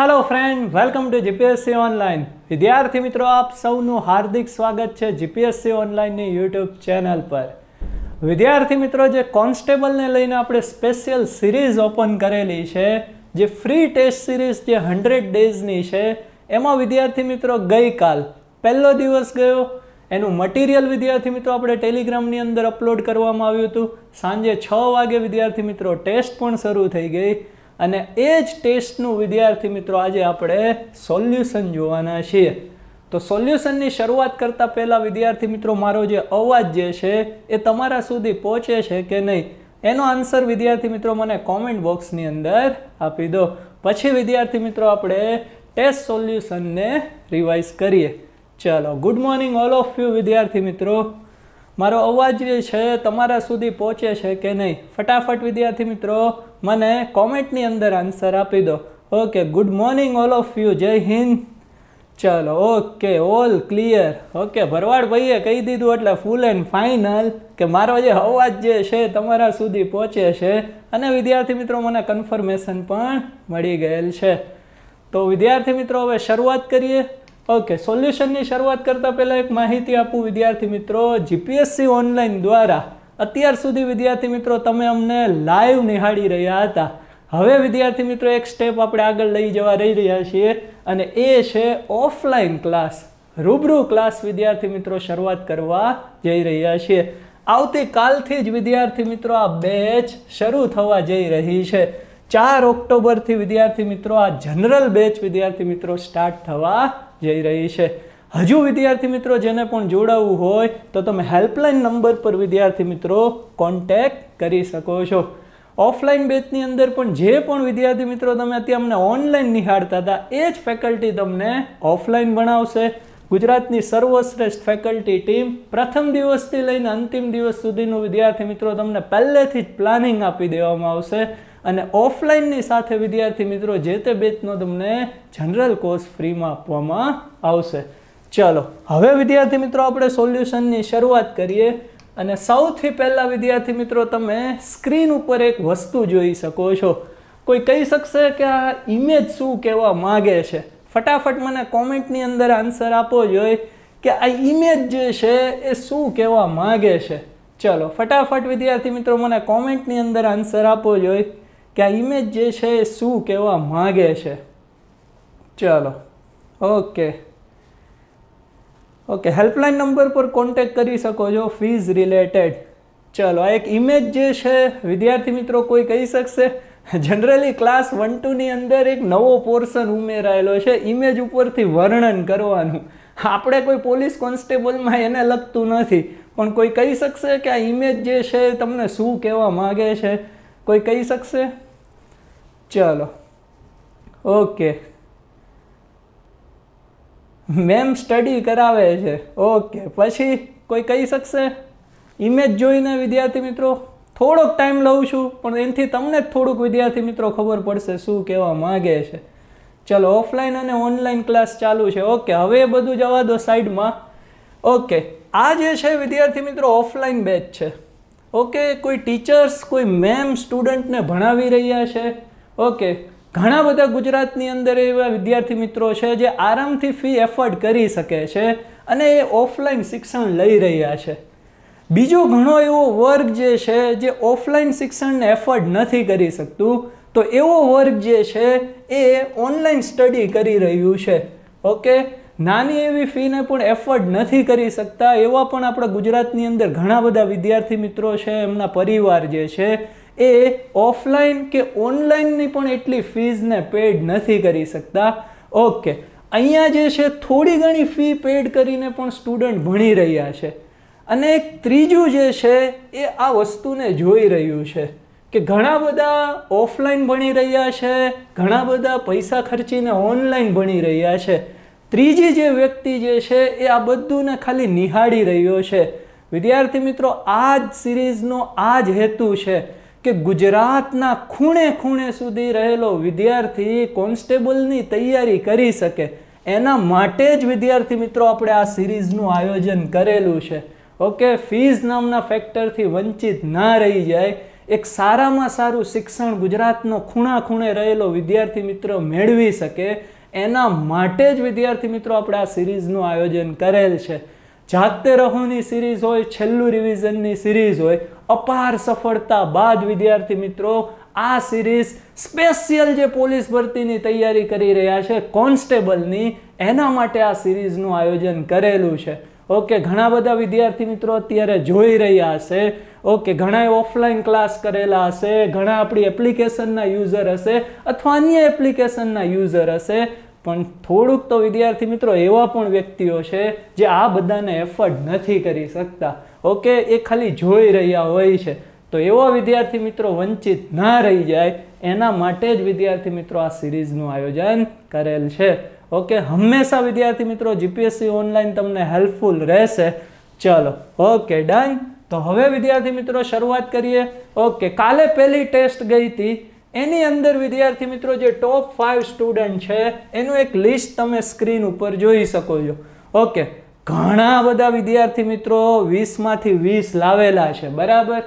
hello friend welcome to GPSC online વિદ્યાર્થી મિત્રો આપ સૌનું હાર્દિક સ્વાગત છે જીપીએસસી ઓનલાઈનની યુટ્યુબ ચેનલ પર વિદ્યાર્થી મિત્રો જે કોન્સ્ટેબલને લઈને આપણે સ્પેશિયલ સિરીઝ ઓપન કરેલી છે જે ફ્રી ટેસ્ટ સિરીઝ જે હંડ્રેડ ડેઝની છે એમાં વિદ્યાર્થી મિત્રો ગઈકાલ પહેલો દિવસ ગયો એનું મટીરિયલ વિદ્યાર્થી મિત્રો આપણે ટેલિગ્રામની અંદર અપલોડ કરવામાં આવ્યું હતું સાંજે છ વાગે વિદ્યાર્થી મિત્રો ટેસ્ટ પણ શરૂ થઈ ગઈ અને એ જ ટેસ્ટનું વિદ્યાર્થી મિત્રો આજે આપણે સોલ્યુશન જોવાના છીએ તો સોલ્યુશનની શરૂઆત કરતાં પહેલાં વિદ્યાર્થી મિત્રો મારો જે અવાજ જે છે એ તમારા સુધી પહોંચે છે કે નહીં એનો આન્સર વિદ્યાર્થી મિત્રો મને કોમેન્ટ બોક્સની અંદર આપી દો પછી વિદ્યાર્થી મિત્રો આપણે ટેસ્ટ સોલ્યુશનને રિવાઇઝ કરીએ ચાલો good morning all of you વિદ્યાર્થી મિત્રો મારો અવાજ જે છે તમારા સુધી પહોંચે છે કે નહીં ફટાફટ વિદ્યાર્થી મિત્રો મને કોમેન્ટની અંદર આન્સર આપી દો okay good morning all of you જય હિન્દ ચલો okay all clear okay Bharwad ભાઈએ કહી દીધું એટલે ફૂલ એન્ડ ફાઇનલ કે મારો જે અવાજ જે છે તમારા સુધી પહોંચે છે અને વિદ્યાર્થી મિત્રો મને કન્ફર્મેશન પણ મળી ગયેલ છે તો વિદ્યાર્થી મિત્રો હવે શરૂઆત કરીએ ઓકે સોલ્યુશનની શરૂઆત કરતાં પહેલાં એક માહિતી આપું વિદ્યાર્થી મિત્રો જીપીએસસી ઓનલાઈન દ્વારા અત્યાર સુધી વિદ્યાર્થી મિત્રો તમે અમને લાઈવ નિહાળી રહ્યા હતા હવે વિદ્યાર્થી મિત્રો એક સ્ટેપ આપણે આગળ લઈ જવા રહી રહ્યા છીએ અને એ છે ઓફલાઈન ક્લાસ રૂબરૂ ક્લાસ વિદ્યાર્થી મિત્રો શરૂઆત કરવા જઈ રહ્યા છીએ આવતીકાલથી જ વિદ્યાર્થી મિત્રો આ બેચ શરૂ થવા જઈ રહી છે ચાર ઓક્ટોબરથી વિદ્યાર્થી મિત્રો આ જનરલ બેચ વિદ્યાર્થી મિત્રો સ્ટાર્ટ થવા જઈ રહી છે હજુ વિદ્યાર્થી મિત્રો જેને પણ જોડાવવું હોય તો તમે હેલ્પલાઇન નંબર પર વિદ્યાર્થી મિત્રો કોન્ટેક કરી શકો છો ઓફલાઇન બેચની અંદર પણ જે પણ વિદ્યાર્થી મિત્રો તમે અત્યારે અમને ઓનલાઈન નિહાળતા હતા એ જ ફેકલ્ટી તમને ઓફલાઇન ભણાવશે ગુજરાતની સર્વશ્રેષ્ઠ ફેકલ્ટી ટીમ પ્રથમ દિવસથી લઈને અંતિમ દિવસ સુધીનું વિદ્યાર્થી મિત્રો તમને પહેલેથી જ પ્લાનિંગ આપી દેવામાં આવશે અને ઓફલાઈનની સાથે વિદ્યાર્થી મિત્રો જે તે બેચનો તમને જનરલ કોર્સ ફ્રીમાં આપવામાં આવશે ચલો હવે વિદ્યાર્થી મિત્રો આપણે સોલ્યુશનની શરૂઆત કરીએ અને સૌથી પહેલાં વિદ્યાર્થી મિત્રો તમે સ્ક્રીન ઉપર એક વસ્તુ જોઈ શકો છો કોઈ કહી શકશે કે આ ઇમેજ શું કહેવા માગે છે ફટાફટ મને કોમેન્ટની અંદર આન્સર આપવો જોઈએ કે આ ઇમેજ જે છે એ શું કહેવા માગે છે ચલો ફટાફટ વિદ્યાર્થી મિત્રો મને કોમેન્ટની અંદર આન્સર આપવો જોઈએ કે આ ઇમેજ જે છે એ શું કહેવા માગે છે ચાલો ઓકે ઓકે હેલ્પલાઇન નંબર પર કોન્ટેક કરી શકો છો ફીઝ રિલેટેડ ચાલો આ એક ઇમેજ જે છે વિદ્યાર્થી મિત્રો કોઈ કહી શકશે જનરલી ક્લાસ વન ટુની અંદર એક નવો પોર્શન ઉમેરાયેલો છે ઇમેજ ઉપરથી વર્ણન કરવાનું આપણે કોઈ પોલીસ કોન્સ્ટેબલમાં એને લગતું નથી પણ કોઈ કહી શકશે કે આ ઇમેજ જે છે તમને શું કહેવા માગે છે કોઈ કહી શકશે ચલો ઓકે મેમ સ્ટડી કરાવે છે ઓકે પછી કોઈ કહી શકશે ઇમેજ જોઈને વિદ્યાર્થી મિત્રો થોડોક ટાઈમ લઉં છું પણ એનાથી તમને જ થોડુંક વિદ્યાર્થી મિત્રો ખબર પડશે શું કહેવા માગે છે ચલો ઓફલાઈન અને ઓનલાઈન ક્લાસ ચાલુ છે ઓકે હવે એ બધું જવા દો સાઈડમાં ઓકે આ જે છે વિદ્યાર્થી મિત્રો ઓફલાઈન બેચ છે ઓકે કોઈ ટીચર્સ કોઈ મેમ સ્ટુડન્ટને ભણાવી રહ્યા છે ઓકે ઘણા બધા ગુજરાતની અંદર એવા વિદ્યાર્થી મિત્રો છે જે આરામથી ફી એફોર્ડ કરી શકે છે અને એ ઓફલાઈન શિક્ષણ લઈ રહ્યા છે બીજો ઘણો એવો વર્ગ જે છે જે ઓફલાઈન શિક્ષણને એફોર્ડ નથી કરી શકતું તો એવો વર્ગ જે છે એ ઓનલાઈન સ્ટડી કરી રહ્યું છે ઓકે નાની એવી ફીને પણ એફોર્ડ નથી કરી શકતા એવા પણ આપણા ગુજરાતની અંદર ઘણા બધા વિદ્યાર્થી મિત્રો છે એમના પરિવાર જે છે એ ઓફલાઈન કે ઓનલાઈનની પણ એટલી ફીઝને પેડ નથી કરી શકતા ઓકે અહીંયા જે છે થોડી ઘણી ફી પેડ કરીને પણ સ્ટુડન્ટ ભણી રહ્યા છે અને એક ત્રીજું જે છે એ આ વસ્તુને જોઈ રહ્યું છે કે ઘણા બધા ઓફલાઈન ભણી રહ્યા છે ઘણા બધા પૈસા ખર્ચીને ઓનલાઈન ભણી રહ્યા છે ત્રીજી જે વ્યક્તિ જે છે એ આ બધુંને ખાલી નિહાળી રહ્યો છે વિદ્યાર્થી મિત્રો આ જ સિરીઝનો આ જ હેતુ છે કે ગુજરાતના ખૂણે ખૂણે સુધી રહેલો વિદ્યાર્થી કોન્સ્ટેબલની તૈયારી કરી શકે એના માટે જ વિદ્યાર્થી મિત્રો આપણે આ સિરીઝનું આયોજન કરેલું છે ઓકે ફીઝ નામના ફેક્ટરથી વંચિત ના રહી જાય એક સારામાં સારું શિક્ષણ ગુજરાતનો ખૂણા ખૂણે રહેલો વિદ્યાર્થી મિત્ર મેળવી શકે એના માટે જ વિદ્યાર્થી મિત્રો આપણે આ સિરીઝનું આયોજન કરેલ છે જાતે રહોની સિરીઝ હોય છેલ્લું રિવિઝનની સિરીઝ હોય અપાર સફળતા બાદ વિદ્યાર્થી મિત્રો આ સિરીઝ સ્પેશિયલ જે પોલીસ ભરતીની તૈયારી કરી રહ્યા છે કોન્સ્ટેબલની એના માટે આ સિરીઝનું આયોજન કરેલું છે ઓકે ઘણા બધા વિદ્યાર્થી મિત્રો અત્યારે જોઈ રહ્યા હશે ઓકે ઘણાએ ઓફલાઈન ક્લાસ કરેલા હશે ઘણા આપણી એપ્લિકેશનના યુઝર હશે અથવા અન્ય એપ્લિકેશનના યુઝર હશે પણ થોડુંક તો વિદ્યાર્થી મિત્રો એવા પણ વ્યક્તિઓ છે જે આ બધાને એફર્ટ નથી કરી શકતા ઓકે એ ખાલી જોઈ રહ્યા હોય છે તો એવો વિદ્યાર્થી મિત્રો વંચિત ના રહી જાય એના માટે જ વિદ્યાર્થી મિત્રો આ સિરીઝનું આયોજન કરેલ છે ઓકે હંમેશા વિદ્યાર્થી મિત્રો જીપીએસસી ઓનલાઈન તમને હેલ્પફુલ રહેશે ચલો ઓકે ડન તો હવે વિદ્યાર્થી મિત્રો શરૂઆત કરીએ ઓકે કાલે પહેલી ટેસ્ટ ગઈ હતી એની અંદર વિદ્યાર્થી મિત્રો જે ટોપ ફાઇવ સ્ટુડન્ટ છે એનું એક લિસ્ટ તમે સ્ક્રીન ઉપર જોઈ શકો છો ઓકે ઘણા બધા વિદ્યાર્થી મિત્રો વીસમાંથી વીસ લાવેલા છે બરાબર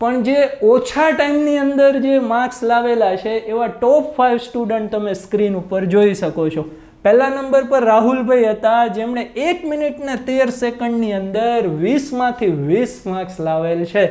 પણ જે ઓછા ટાઈમની અંદર જે માર્ક્સ લાવેલા છે એવા ટોપ ફાઇવ સ્ટુડન્ટ તમે સ્ક્રીન ઉપર જોઈ શકો છો પહેલા નંબર પર રાહુલભાઈ હતા જેમણે એક મિનિટને તેર સેકન્ડની અંદર વીસમાંથી વીસ માર્ક્સ લાવેલ છે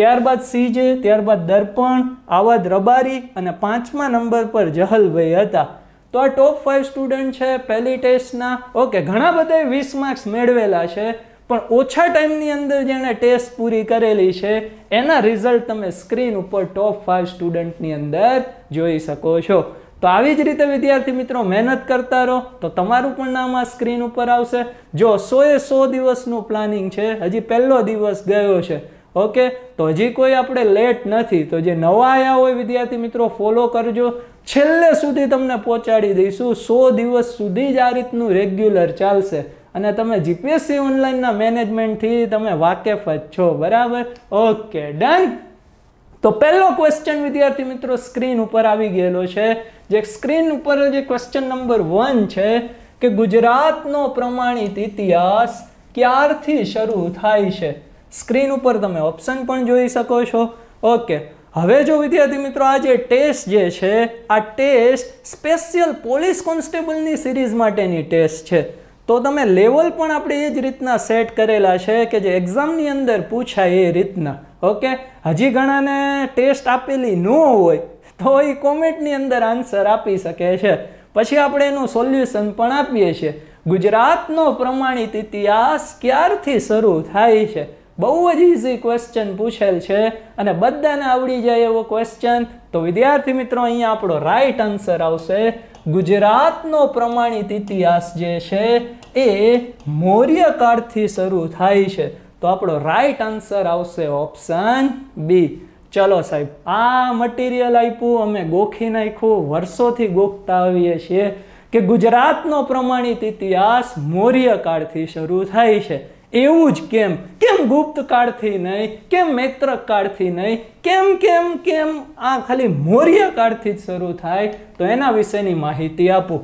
ત્યારબાદ સીજે ત્યારબાદ દર્પણ આવાદ રબારી અને પાંચમા નંબર પર જહલભાઈ હતા તો આ ટોપ ફાઇવ સ્ટુડન્ટ છે પહેલી ટેસ્ટના ઓકે ઘણા બધા વીસ માર્ક્સ મેળવેલા છે પણ ઓછા ટાઈમની અંદર જેણે ટેસ્ટ પૂરી કરેલી છે એના રિઝલ્ટ તમે સ્ક્રીન ઉપર ટોપ ફાઇવ સ્ટુડન્ટની અંદર જોઈ શકો છો તો આવી જ રીતે વિદ્યાર્થી મિત્રો મહેનત કરતા રહો તો તમારું પણ નામ આ સ્ક્રીન ઉપર આવશે જો સોએ સો દિવસનું પ્લાનિંગ છે હજી પહેલો દિવસ ગયો છે ઓકે તો હજી કોઈ આપણે લેટ નથી તો જે નવા આવ્યા હોય વિદ્યાર્થી મિત્રો ફોલો કરજો છેલ્લે સુધી તમને પહોંચાડી દઈશું સો દિવસ સુધી જ આ રીતનું રેગ્યુલર ચાલશે અને તમે જીપીએસસી ઓનલાઈનના મેનેજમેન્ટથી તમે વાકેફ જ છો બરાબર ઓકે ડન તો પહેલો ક્વેશ્ચન વિદ્યાર્થી મિત્રો સ્ક્રીન ઉપર આવી ગયેલો છે જે સ્ક્રીન ઉપર જે ક્વેશ્ચન નંબર વન છે કે ગુજરાતનો પ્રમાણિત ઇતિહાસ ક્યારથી શરૂ થાય છે સ્ક્રીન ઉપર તમે ઓપ્શન પણ જોઈ શકો છો ઓકે હવે જો વિદ્યાર્થી મિત્રો આ જે ટેસ્ટ જે છે આ ટેસ્ટ સ્પેશિયલ પોલીસ કોન્સ્ટેબલની સિરીઝ માટેની ટેસ્ટ છે તો તમે લેવલ પણ આપણે એ જ રીતના સેટ કરેલા છે કે જે એક્ઝામની અંદર પૂછાય એ રીતના ઓકે હજી ઘણાને ટેસ્ટ આપેલી ન હોય તો એ કોમેન્ટની અંદર આન્સર આપી શકે છે પછી આપણે એનું સોલ્યુશન પણ આપીએ છીએ ગુજરાતનો પ્રમાણિત ઇતિહાસ ક્યારથી શરૂ થાય છે બહુ જ ઇઝી ક્વેશ્ચન પૂછેલ છે અને બધાને આવડી જાય એવો ક્વેશ્ચન તો વિદ્યાર્થી મિત્રો અહીંયા આપણો રાઈટ આન્સર આવશે ગુજરાતનો પ્રમાણિત ઇતિહાસ જે છે એ મૌર્ય શરૂ થાય છે તો આપણો રાઈટ આન્સર આવશે ઓપ્શન બી ચલો સાહેબ આ મટીરિયલ આપ્યું અમે ગોખી નાખ્યું વર્ષોથી ગોખતા આવીએ છીએ કે ગુજરાતનો પ્રમાણિત ઇતિહાસ મૌર્યકાળથી શરૂ થાય છે એવું જ કેમ કેમ ગુપ્ત કાળથી નહીં કેમ મૈત્ર કાળથી નહીં કેમ કેમ કેમ આ ખાલી મૌર્ય કાળથી જ શરૂ થાય તો એના વિશેની માહિતી આપો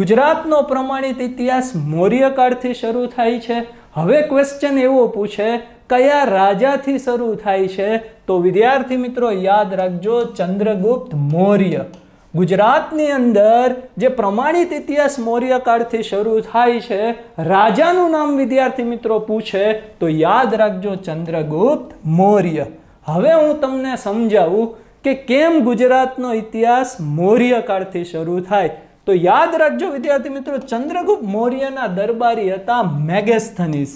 ગુજરાતનો પ્રમાણિત ઇતિહાસ મૌર્ય કાળથી શરૂ થાય છે હવે ક્વેશ્ચન એવો પૂછે કયા રાજાથી શરૂ થાય છે તો વિદ્યાર્થી મિત્રો યાદ રાખજો ચંદ્રગુપ્ત મૌર્ય ગુજરાતની અંદર જે પ્રમાણિત ઇતિહાસ મૌર્યકાળથી શરૂ થાય છે રાજાનું નામ વિદ્યાર્થી મિત્રો પૂછે તો યાદ રાખજો ચંદ્રગુપ્ત મૌર્ય હવે હું તમને સમજાવું કે કેમ ગુજરાતનો ઇતિહાસ મૌર્યકાળથી શરૂ થાય તો યાદ રાખજો વિદ્યાર્થી મિત્રો ચંદ્રગુપ્ત મૌર્યના દરબારી હતા મેગેસ્થનીસ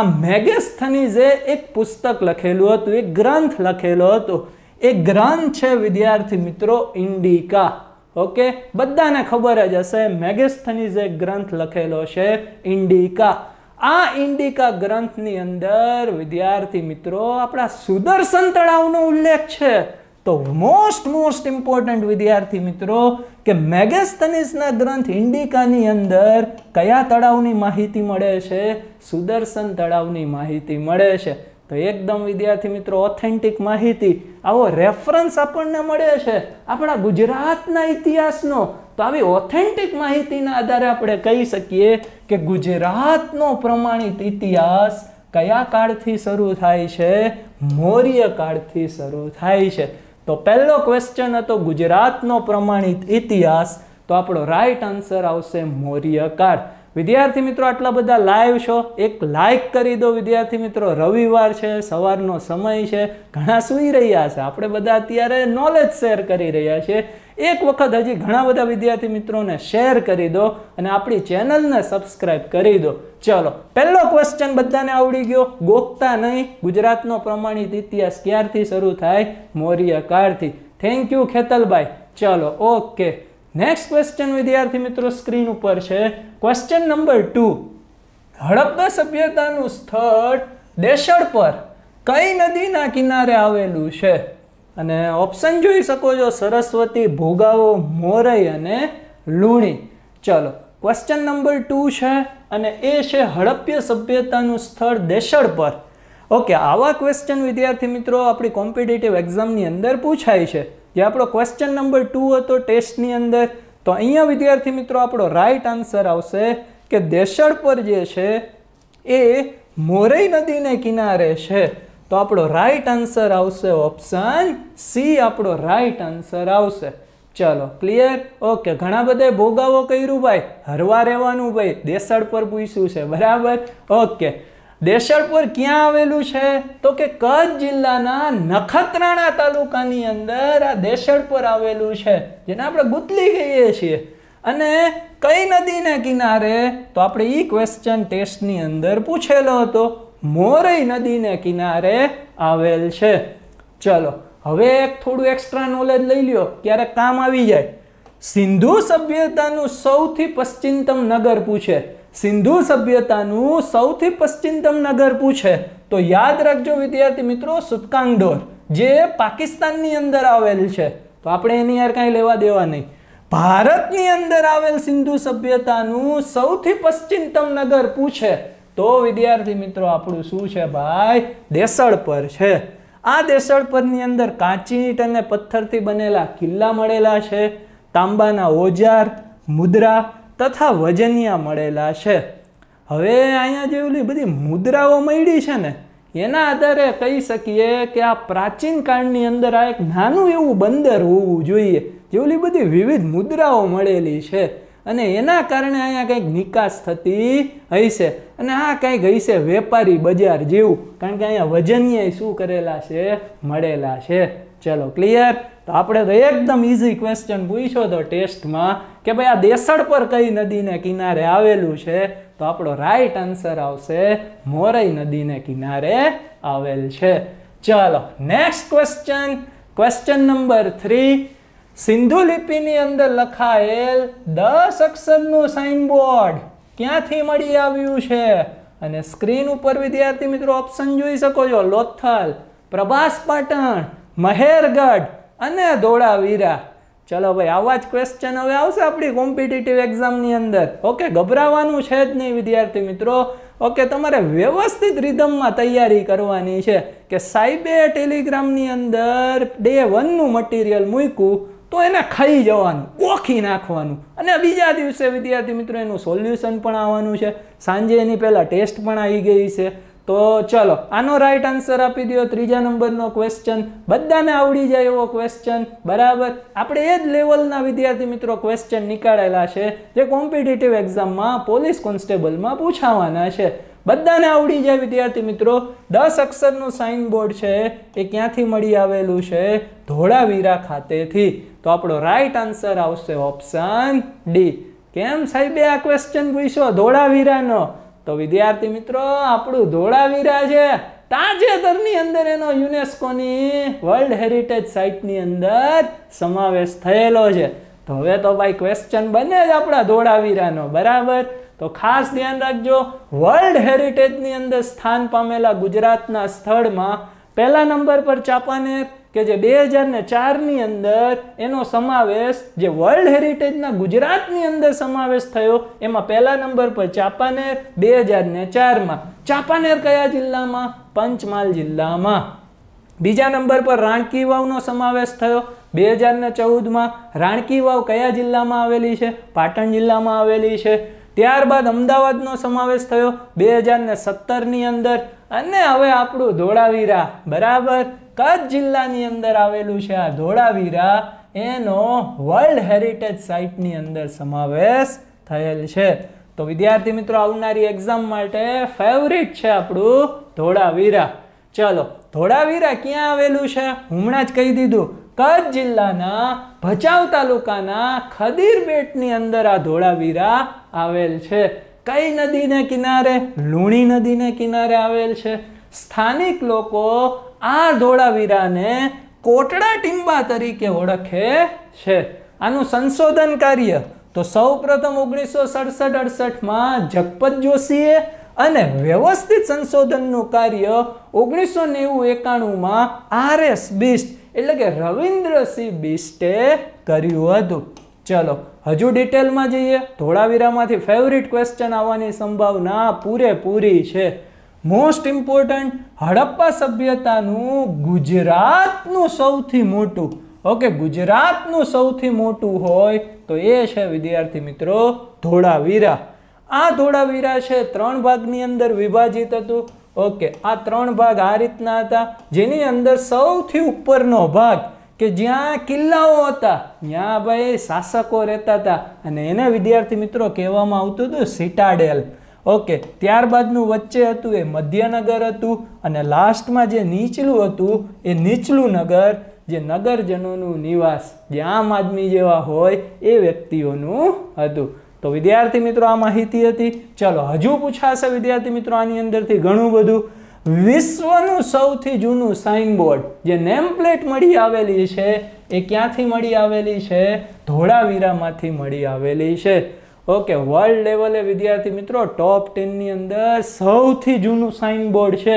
આ મેગેસ્થનીઝે એક પુસ્તક લખેલું હતું એક ગ્રંથ લખેલો હતો એ ગ્રંથ છે વિદ્યાર્થી મિત્રો ઇન્ડિકા ઓકે બધાને ખબર જ હશે મેગેસ્થનીઝ એક ગ્રંથ લખેલો છે ઇન્ડિકા આ ઇન્ડિકા ગ્રંથની અંદર વિદ્યાર્થી મિત્રો આપણા સુદર્શન તળાવનો ઉલ્લેખ છે તો મોસ્ટ મોસ્ટ ઇમ્પોર્ટન્ટ વિદ્યાર્થી મિત્રો કે મેગેસ્થનીઝના ગ્રંથ ઇન્ડિકાની અંદર કયા તળાવની માહિતી મળે છે સુદર્શન તળાવની માહિતી મળે છે તો એકદમ વિદ્યાર્થી મિત્રો ઓથેન્ટિક માહિતી આવો રેફરન્સ આપણને મળે છે આપણા ગુજરાતના ઇતિહાસનો તો આવી ઓથેન્ટિક માહિતીના આધારે આપણે કહી શકીએ કે ગુજરાતનો પ્રમાણિત ઇતિહાસ કયા કાળથી શરૂ થાય છે મૌર્ય કાળથી શરૂ થાય છે તો પહેલો ક્વેશ્ચન હતો ગુજરાતનો પ્રમાણિત ઇતિહાસ તો આપણો રાઈટ આન્સર આવશે મૌર્ય કાળ વિદ્યાર્થી મિત્રો આટલા બધા લાઈવ છો એક લાઈક કરી દો વિદ્યાર્થી મિત્રો રવિવાર છે સવારનો સમય છે ઘણા સૂઈ રહ્યા છે આપણે બધા અત્યારે નોલેજ શેર કરી રહ્યા છીએ એક વખત હજી ઘણા બધા વિદ્યાર્થી મિત્રોને શેર કરી દો અને આપણી ચેનલને સબસ્ક્રાઈબ કરી દો ચલો પહેલો ક્વેશ્ચન બધાને આવડી ગયો ગોખતા નહીં ગુજરાતનો પ્રમાણિત ઇતિહાસ ક્યારથી શરૂ થાય મૌર્ય કાળથી થેન્ક યુ ખેતલભાઈ ચલો ઓકે નેક્સ્ટ ક્વેશ્ચન વિદ્યાર્થી મિત્રો સ્ક્રીન ઉપર છે ક્વેશ્ચન નંબર ટુ હડપ્પા સભ્યતાનું સ્થળ દેશળ પર કઈ નદીના કિનારે આવેલું છે અને ઓપ્શન જોઈ શકો છો સરસ્વતી ભોગાવો મોરઈ અને લુણી ચલો ક્વેશ્ચન નંબર ટુ છે અને એ છે હડપ્ય સભ્યતાનું સ્થળ દેશળ પર ઓકે આવા ક્વેશ્ચન વિદ્યાર્થી મિત્રો આપણી કોમ્પિટિટિવ એક્ઝામની અંદર પૂછાય છે જે આપણો ક્વેશ્ચન નંબર ટુ હતો ટેસ્ટની અંદર તો અહીંયા વિદ્યાર્થી મિત્રો આપણો રાઈટ આન્સર આવશે કે દેશળ પર જે છે એ મોરઈ નદીને કિનારે છે તો આપણો રાઈટ આન્સર આવશે ઓપ્શન સી આપણો રાઈટ આન્સર આવશે ચલો ક્લિયર ઓકે ઘણા બધા ભોગાવો કર્યું ભાઈ હરવા રહેવાનું ભાઈ દેસડ પર પૂછ્યું છે બરાબર ઓકે દેશળપુર ક્યાં આવેલું છે તો કે કચ્છ જિલ્લાના નખત્રાણા તાલુકાની અંદર આ દેશળપુર આવેલું છે જેને આપણે ગુતલી કહીએ છીએ અને કઈ નદીને કિનારે તો આપણે એ ક્વેશ્ચન ટેસ્ટની અંદર પૂછેલો હતો મોરઈ નદીને કિનારે આવેલ છે ચલો હવે એક થોડું એક્સ્ટ્રા નોલેજ લઈ લ્યો ક્યારેક કામ આવી જાય સિંધુ સભ્યતાનું સૌથી પશ્ચિમતમ નગર પૂછે સિંધુ સભ્યતાનું સૌથી પશ્ચિમતમ નગર પૂછે તો યાદ રાખજો વિદ્યાર્થી મિત્રો સુતકાંગડોર જે પાકિસ્તાનની અંદર આવેલ છે તો આપણે એની યાર કાંઈ લેવા દેવા નહીં ભારતની અંદર આવેલ સિંધુ સભ્યતાનું સૌથી પશ્ચિમતમ નગર પૂછે તો વિદ્યાર્થી મિત્રો આપણું શું છે ભાઈ દેસળ પર છે આ દેસળ પરની અંદર કાચી ઈંટ અને પથ્થરથી બનેલા કિલ્લા મળેલા છે તાંબાના ઓજાર મુદ્રા તથા વજનિયા મળેલા છે હવે અહીંયા જે ઓલી બધી મુદ્રાઓ મળી છે ને એના આધારે કહી શકીએ કે આ પ્રાચીન કાળની અંદર આ એક નાનું એવું બંદર હોવું જોઈએ જે ઓલી બધી વિવિધ મુદ્રાઓ મળેલી છે અને એના કારણે અહીંયા કંઈક નિકાસ થતી હશે અને આ કંઈક હશે વેપારી બજાર જેવું કારણ કે અહીંયા વજનીય શું કરેલા છે મળેલા છે ચલો ક્લિયર તો આપણે તો એકદમ ઇઝી ક્વેશ્ચન પૂછ્યો તો ટેસ્ટમાં કે ભાઈ આ દેસળ પર કઈ નદીને કિનારે આવેલું છે તો આપણો રાઈટ આન્સર આવશે મોરઈ નદીને કિનારે આવેલ છે ચાલો next question question number three Sindhu લિપિની અંદર લખાયેલ દસ અક્ષરનું સાઇનબોર્ડ ક્યાંથી મળી આવ્યું છે અને સ્ક્રીન ઉપર વિદ્યાર્થી મિત્રો ઓપ્શન જોઈ શકો છો લોથલ પ્રભાસ પાટણ મહેરગઢ અને ધોળાવીરા ચલો ભાઈ આવા જ ક્વેશ્ચન હવે આવશે આપણી કોમ્પિટિટિવ એક્ઝામની અંદર ઓકે ગભરાવાનું છે જ નહીં વિદ્યાર્થી મિત્રો ઓકે તમારે વ્યવસ્થિત રિધમમાં તૈયારી કરવાની છે કે સાહેબે ટેલિગ્રામની અંદર ડે વનનું મટીરિયલ મૂક્યું તો એને ખાઈ જવાનું ઓખી નાખવાનું અને બીજા દિવસે વિદ્યાર્થી મિત્રો એનું સોલ્યુશન પણ આવવાનું છે સાંજે એની પહેલાં ટેસ્ટ પણ આવી ગઈ છે તો ચલો આનો રાઈટ આન્સર આપી દો ત્રીજા નંબરનો ક્વેશ્ચન બધાને આવડી જાય એવો ક્વેશ્ચન બરાબર આપણે એ જ લેવલના વિદ્યાર્થી મિત્રો ક્વેશ્ચન નીકાળેલા છે જે કોમ્પિટિટિવ એક્ઝામમાં પોલીસ કોન્સ્ટેબલમાં પૂછાવાના છે બધાને આવડી જાય વિદ્યાર્થી મિત્રો દસ અક્ષરનું સાઇનબોર્ડ છે એ ક્યાંથી મળી આવેલું છે ધોળાવીરા ખાતેથી તો આપણો રાઈટ આન્સર આવશે ઓપ્શન ડી કેમ સાહેબે આ ક્વેશ્ચન પૂછ્યો ધોળાવીરાનો તો વિદ્યાર્થી મિત્રો આપણું ધોળાવીરા છે તાજેતરની અંદર એનો યુનેસ્કોની વર્લ્ડ હેરિટેજ સાઇટની અંદર સમાવેશ થયેલો છે તો હવે તો ભાઈ ક્વેશ્ચન બને જ આપણા ધોળાવીરાનો બરાબર તો ખાસ ધ્યાન રાખજો વર્લ્ડ હેરિટેજની અંદર સ્થાન પામેલા ગુજરાતના સ્થળમાં પહેલા નંબર પર ચાંપાનેર કે જે બે હજાર ને ચારની અંદર એનો સમાવેશ જે વર્લ્ડ હેરિટેજના ગુજરાતની અંદર સમાવેશ થયો એમાં પહેલા નંબર પર ચાંપાનેર બે હજાર ને ચારમાં ચાંપાનેર કયા જિલ્લામાં પંચમહાલ જિલ્લામાં બીજા નંબર પર રાણકી વાવનો સમાવેશ થયો બે હજાર ને ચૌદમાં રાણકી વાવ કયા જિલ્લામાં આવેલી છે પાટણ જિલ્લામાં આવેલી છે ત્યારબાદ અમદાવાદનો સમાવેશ થયો બે હજાર ને સત્તરની અંદર અને હવે આપણું ધોળાવીરા બરાબર કચ્છ જિલ્લાની અંદર આવેલું છે આ ધોળાવીરા એનો વર્લ્ડ હેરિટેજ સાઇટની અંદર સમાવેશ થયેલ છે તો વિદ્યાર્થી મિત્રો આવનારી એક્ઝામ માટે ફેવરિટ છે આપણું ધોળાવીરા ચલો ધોળાવીરા ક્યાં આવેલું છે હમણાં જ કહી દીધું કચ્છ જિલ્લાના ભચાઉ તાલુકાના ખદીર બેટની અંદર આ ધોળાવીરા આવેલ છે કઈ નદીને કિનારે લુણી નદીને કિનારે આવેલ છે સ્થાનિક લોકો આ ધોળાવીરાને કોટડા ટીંબા તરીકે ઓળખે છે આનું સંશોધન કાર્ય તો સૌ પ્રથમ ઓગણીસો સડસઠ અડસઠમાં જગપત જોશીએ અને વ્યવસ્થિત સંશોધનનું કાર્ય ઓગણીસો નેવું એકાણુંમાં આર એસ બિસ્ટ એટલે કે રવિન્દ્રસિંહ બિસ્ટે કર્યું હતું ચલો હજુ ડિટેલમાં જઈએ ધોળાવીરામાંથી ફેવરિટ ક્વેશ્ચન આવવાની સંભાવના પૂરેપૂરી છે મોસ્ટ ઇમ્પોર્ટન્ટ હડપ્પા સભ્યતાનું ગુજરાતનું સૌથી મોટું ઓકે ગુજરાતનું સૌથી મોટું હોય તો એ છે વિદ્યાર્થી મિત્રો ધોળાવીરા આ ધોળાવીરા છે ત્રણ ભાગની અંદર વિભાજિત હતું ઓકે આ ત્રણ ભાગ આ રીતના હતા જેની અંદર સૌથી ઉપરનો ભાગ કે જ્યાં કિલ્લાઓ હતા ત્યાં ભાઈ શાસકો રહેતા હતા અને એને વિદ્યાર્થી મિત્રો કહેવામાં આવતું હતું સિટાડેલ ઓકે ત્યારબાદનું વચ્ચે હતું એ મધ્યનગર હતું અને લાસ્ટમાં જે નીચલું હતું એ નીચલું નગર જે નગરજનોનું નિવાસ જે આમ આદમી જેવા હોય એ વ્યક્તિઓનું હતું તો વિદ્યાર્થી મિત્રો આ માહિતી હતી ચલો હજુ પૂછાશે વિદ્યાર્થી મિત્રો આની અંદરથી ઘણું બધું વિશ્વનું સૌથી જૂનું સાઇનબોર્ડ જે નેમ પ્લેટ મળી આવેલી છે એ ક્યાંથી મળી આવેલી છે ધોળાવીરામાંથી મળી આવેલી છે ઓકે વર્લ્ડ લેવલે વિદ્યાર્થી મિત્રો ટોપ ટેનની અંદર સૌથી જૂનું સાઇન બોર્ડ છે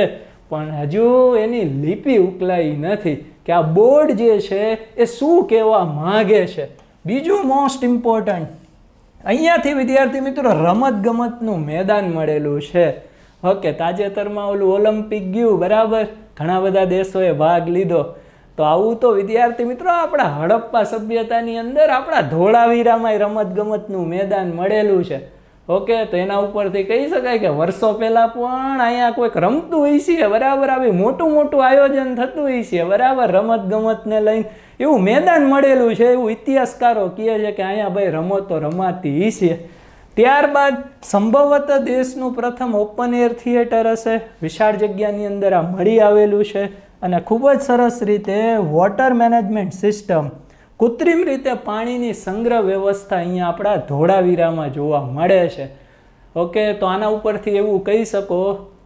પણ હજુ એની લિપિ ઉકલાઈ નથી કે આ બોર્ડ જે છે એ શું કહેવા માગે છે બીજું મોસ્ટ ઇમ્પોર્ટન્ટ અહીંયાથી વિદ્યાર્થી મિત્રો રમતગમતનું મેદાન મળેલું છે ઓકે તાજેતરમાં ઓલું ઓલિમ્પિક ગયું બરાબર ઘણા બધા દેશોએ ભાગ લીધો તો આવું તો વિદ્યાર્થી મિત્રો આપણા હડપ્પા સભ્યતાની અંદર આપણા ધોળાવીરામાં ગમતનું મેદાન મળેલું છે ઓકે તો એના ઉપરથી કહી શકાય કે વર્ષો પહેલાં પણ અહીંયા કોઈક રમતું હોય છે બરાબર આવી મોટું મોટું આયોજન થતું હોય છે બરાબર રમતગમતને લઈને એવું મેદાન મળેલું છે એવું ઇતિહાસકારો કહે છે કે અહીંયા ભાઈ રમતો રમાતી છે ત્યારબાદ સંભવત દેશનું પ્રથમ ઓપન એર થિયેટર હશે વિશાળ જગ્યાની અંદર આ મળી આવેલું છે અને ખૂબ જ સરસ રીતે વોટર મેનેજમેન્ટ સિસ્ટમ કૃત્રિમ રીતે પાણીની સંગ્રહ વ્યવસ્થા અહીંયા આપણા ધોળાવીરામાં જોવા મળે છે ઓકે તો આના ઉપરથી એવું કહી શકો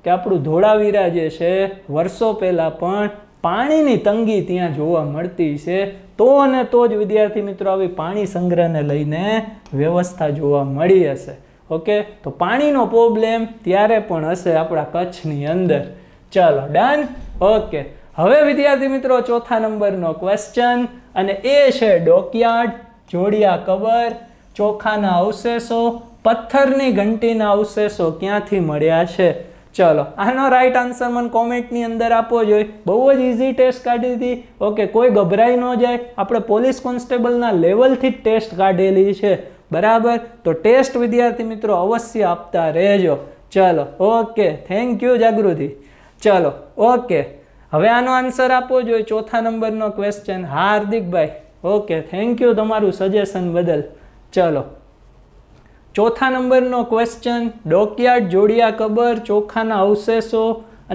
કે આપણું ધોળાવીરા જે છે વર્ષો પહેલાં પણ પાણીની તંગી ત્યાં જોવા મળતી છે તો અને તો જ વિદ્યાર્થી મિત્રો આવી પાણી સંગ્રહને લઈને વ્યવસ્થા જોવા મળી હશે ઓકે તો પાણીનો પ્રોબ્લેમ ત્યારે પણ હશે આપણા કચ્છની અંદર ચાલો ડન ઓકે હવે વિદ્યાર્થી મિત્રો ચોથા નંબરનો ક્વેશ્ચન અને એ છે ડોકયાર્ડ જોડિયા કબર ચોખાના અવશેષો પથ્થરની ઘંટીના અવશેષો ક્યાંથી મળ્યા છે ચલો આનો રાઈટ આન્સર મને કોમેન્ટની અંદર આપવો જોઈએ બહુ જ ઇઝી ટેસ્ટ કાઢી હતી ઓકે કોઈ ગભરાઈ ન જાય આપણે પોલીસ કોન્સ્ટેબલના લેવલથી જ ટેસ્ટ કાઢેલી છે બરાબર તો ટેસ્ટ વિદ્યાર્થી મિત્રો અવશ્ય આપતા રહેજો ચલો ઓકે થેન્ક યુ જાગૃતિ ચલો ઓકે હવે આનો આન્સર આપવો જોઈએ ચોથા નંબરનો ક્વેશ્ચન હાર્દિકભાઈ ઓકે થેન્ક યુ તમારું સજેશન બદલ ચલો ચોથા નંબરનો ક્વેશ્ચન ડોકયાર્ડ જોડિયા કબર ચોખાના અવશેષો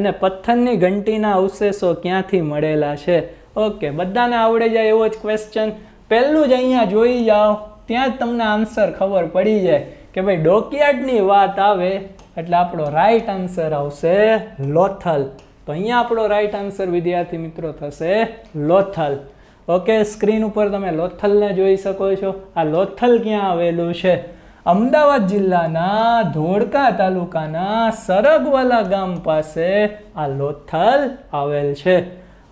અને પથ્થરની ઘંટીના અવશેષો ક્યાંથી મળેલા છે ઓકે બધાને આવડે જાય એવો જ ક્વેશ્ચન પહેલું જ અહીંયા જોઈ જાઓ ત્યાં જ તમને આન્સર ખબર પડી જાય કે ભાઈ ડોકયાર્ડની વાત આવે એટલે આપણો રાઈટ આન્સર આવશે લોથલ તો અહીંયા આપણો રાઈટ આન્સર વિદ્યાર્થી મિત્રો થશે લોથલ ઓકે સ્ક્રીન ઉપર તમે લોથલને જોઈ શકો છો આ લોથલ ક્યાં આવેલું છે અમદાવાદ જિલ્લાના ધોળકા તાલુકાના સરગવાલા ગામ પાસે આ લોથલ આવેલ છે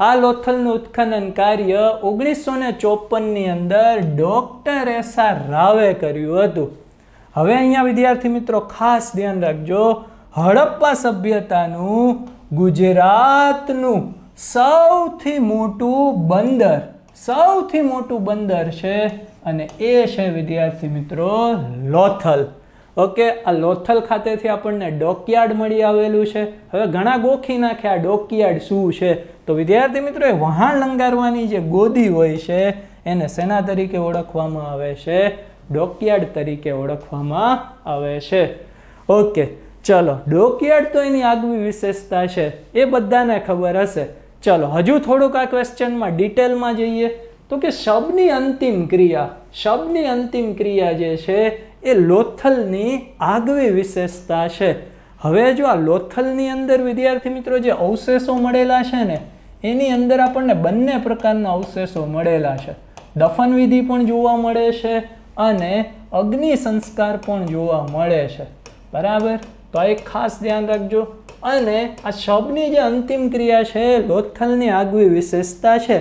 આ લોથલનું ઉત્ખનન કાર્ય ઓગણીસો ને ચોપનની અંદર ડૉક્ટર એસ આર રાવે કર્યું હતું હવે અહીંયા વિદ્યાર્થી મિત્રો ખાસ ધ્યાન રાખજો હડપ્પા સભ્યતાનું ગુજરાતનું સૌથી મોટું બંદર સૌથી મોટું બંદર છે અને એ છે વિદ્યાર્થી મિત્રો લોથલ ઓકે આ લોથલ ખાતેથી આપણને ડોકયાર્ડ મળી આવેલું છે હવે ઘણા ગોખી નાખ્યા આ ડોકયાર્ડ શું છે તો વિદ્યાર્થી મિત્રો એ વહાણ લંગારવાની જે ગોદી હોય છે એને સેના તરીકે ઓળખવામાં આવે છે ડોકયાર્ડ તરીકે ઓળખવામાં આવે છે ઓકે ચલો ડોકયાર્ડ તો એની આગવી વિશેષતા છે એ બધાને ખબર હશે ચલો હજુ થોડુંક આ ક્વેશ્ચનમાં ડિટેલમાં જઈએ તો કે શબની અંતિમ ક્રિયા શબની અંતિમ ક્રિયા જે છે એ લોથલની આગવી વિશેષતા છે હવે જો આ લોથલની અંદર વિદ્યાર્થી મિત્રો જે અવશેષો મળેલા છે ને એની અંદર આપણને બંને પ્રકારના અવશેષો મળેલા છે દફનવિધિ પણ જોવા મળે છે અને અગ્નિ સંસ્કાર પણ જોવા મળે છે બરાબર તો એક ખાસ ધ્યાન રાખજો અને આ શબની જે અંતિમ ક્રિયા છે લોથલની આગવી વિશેષતા છે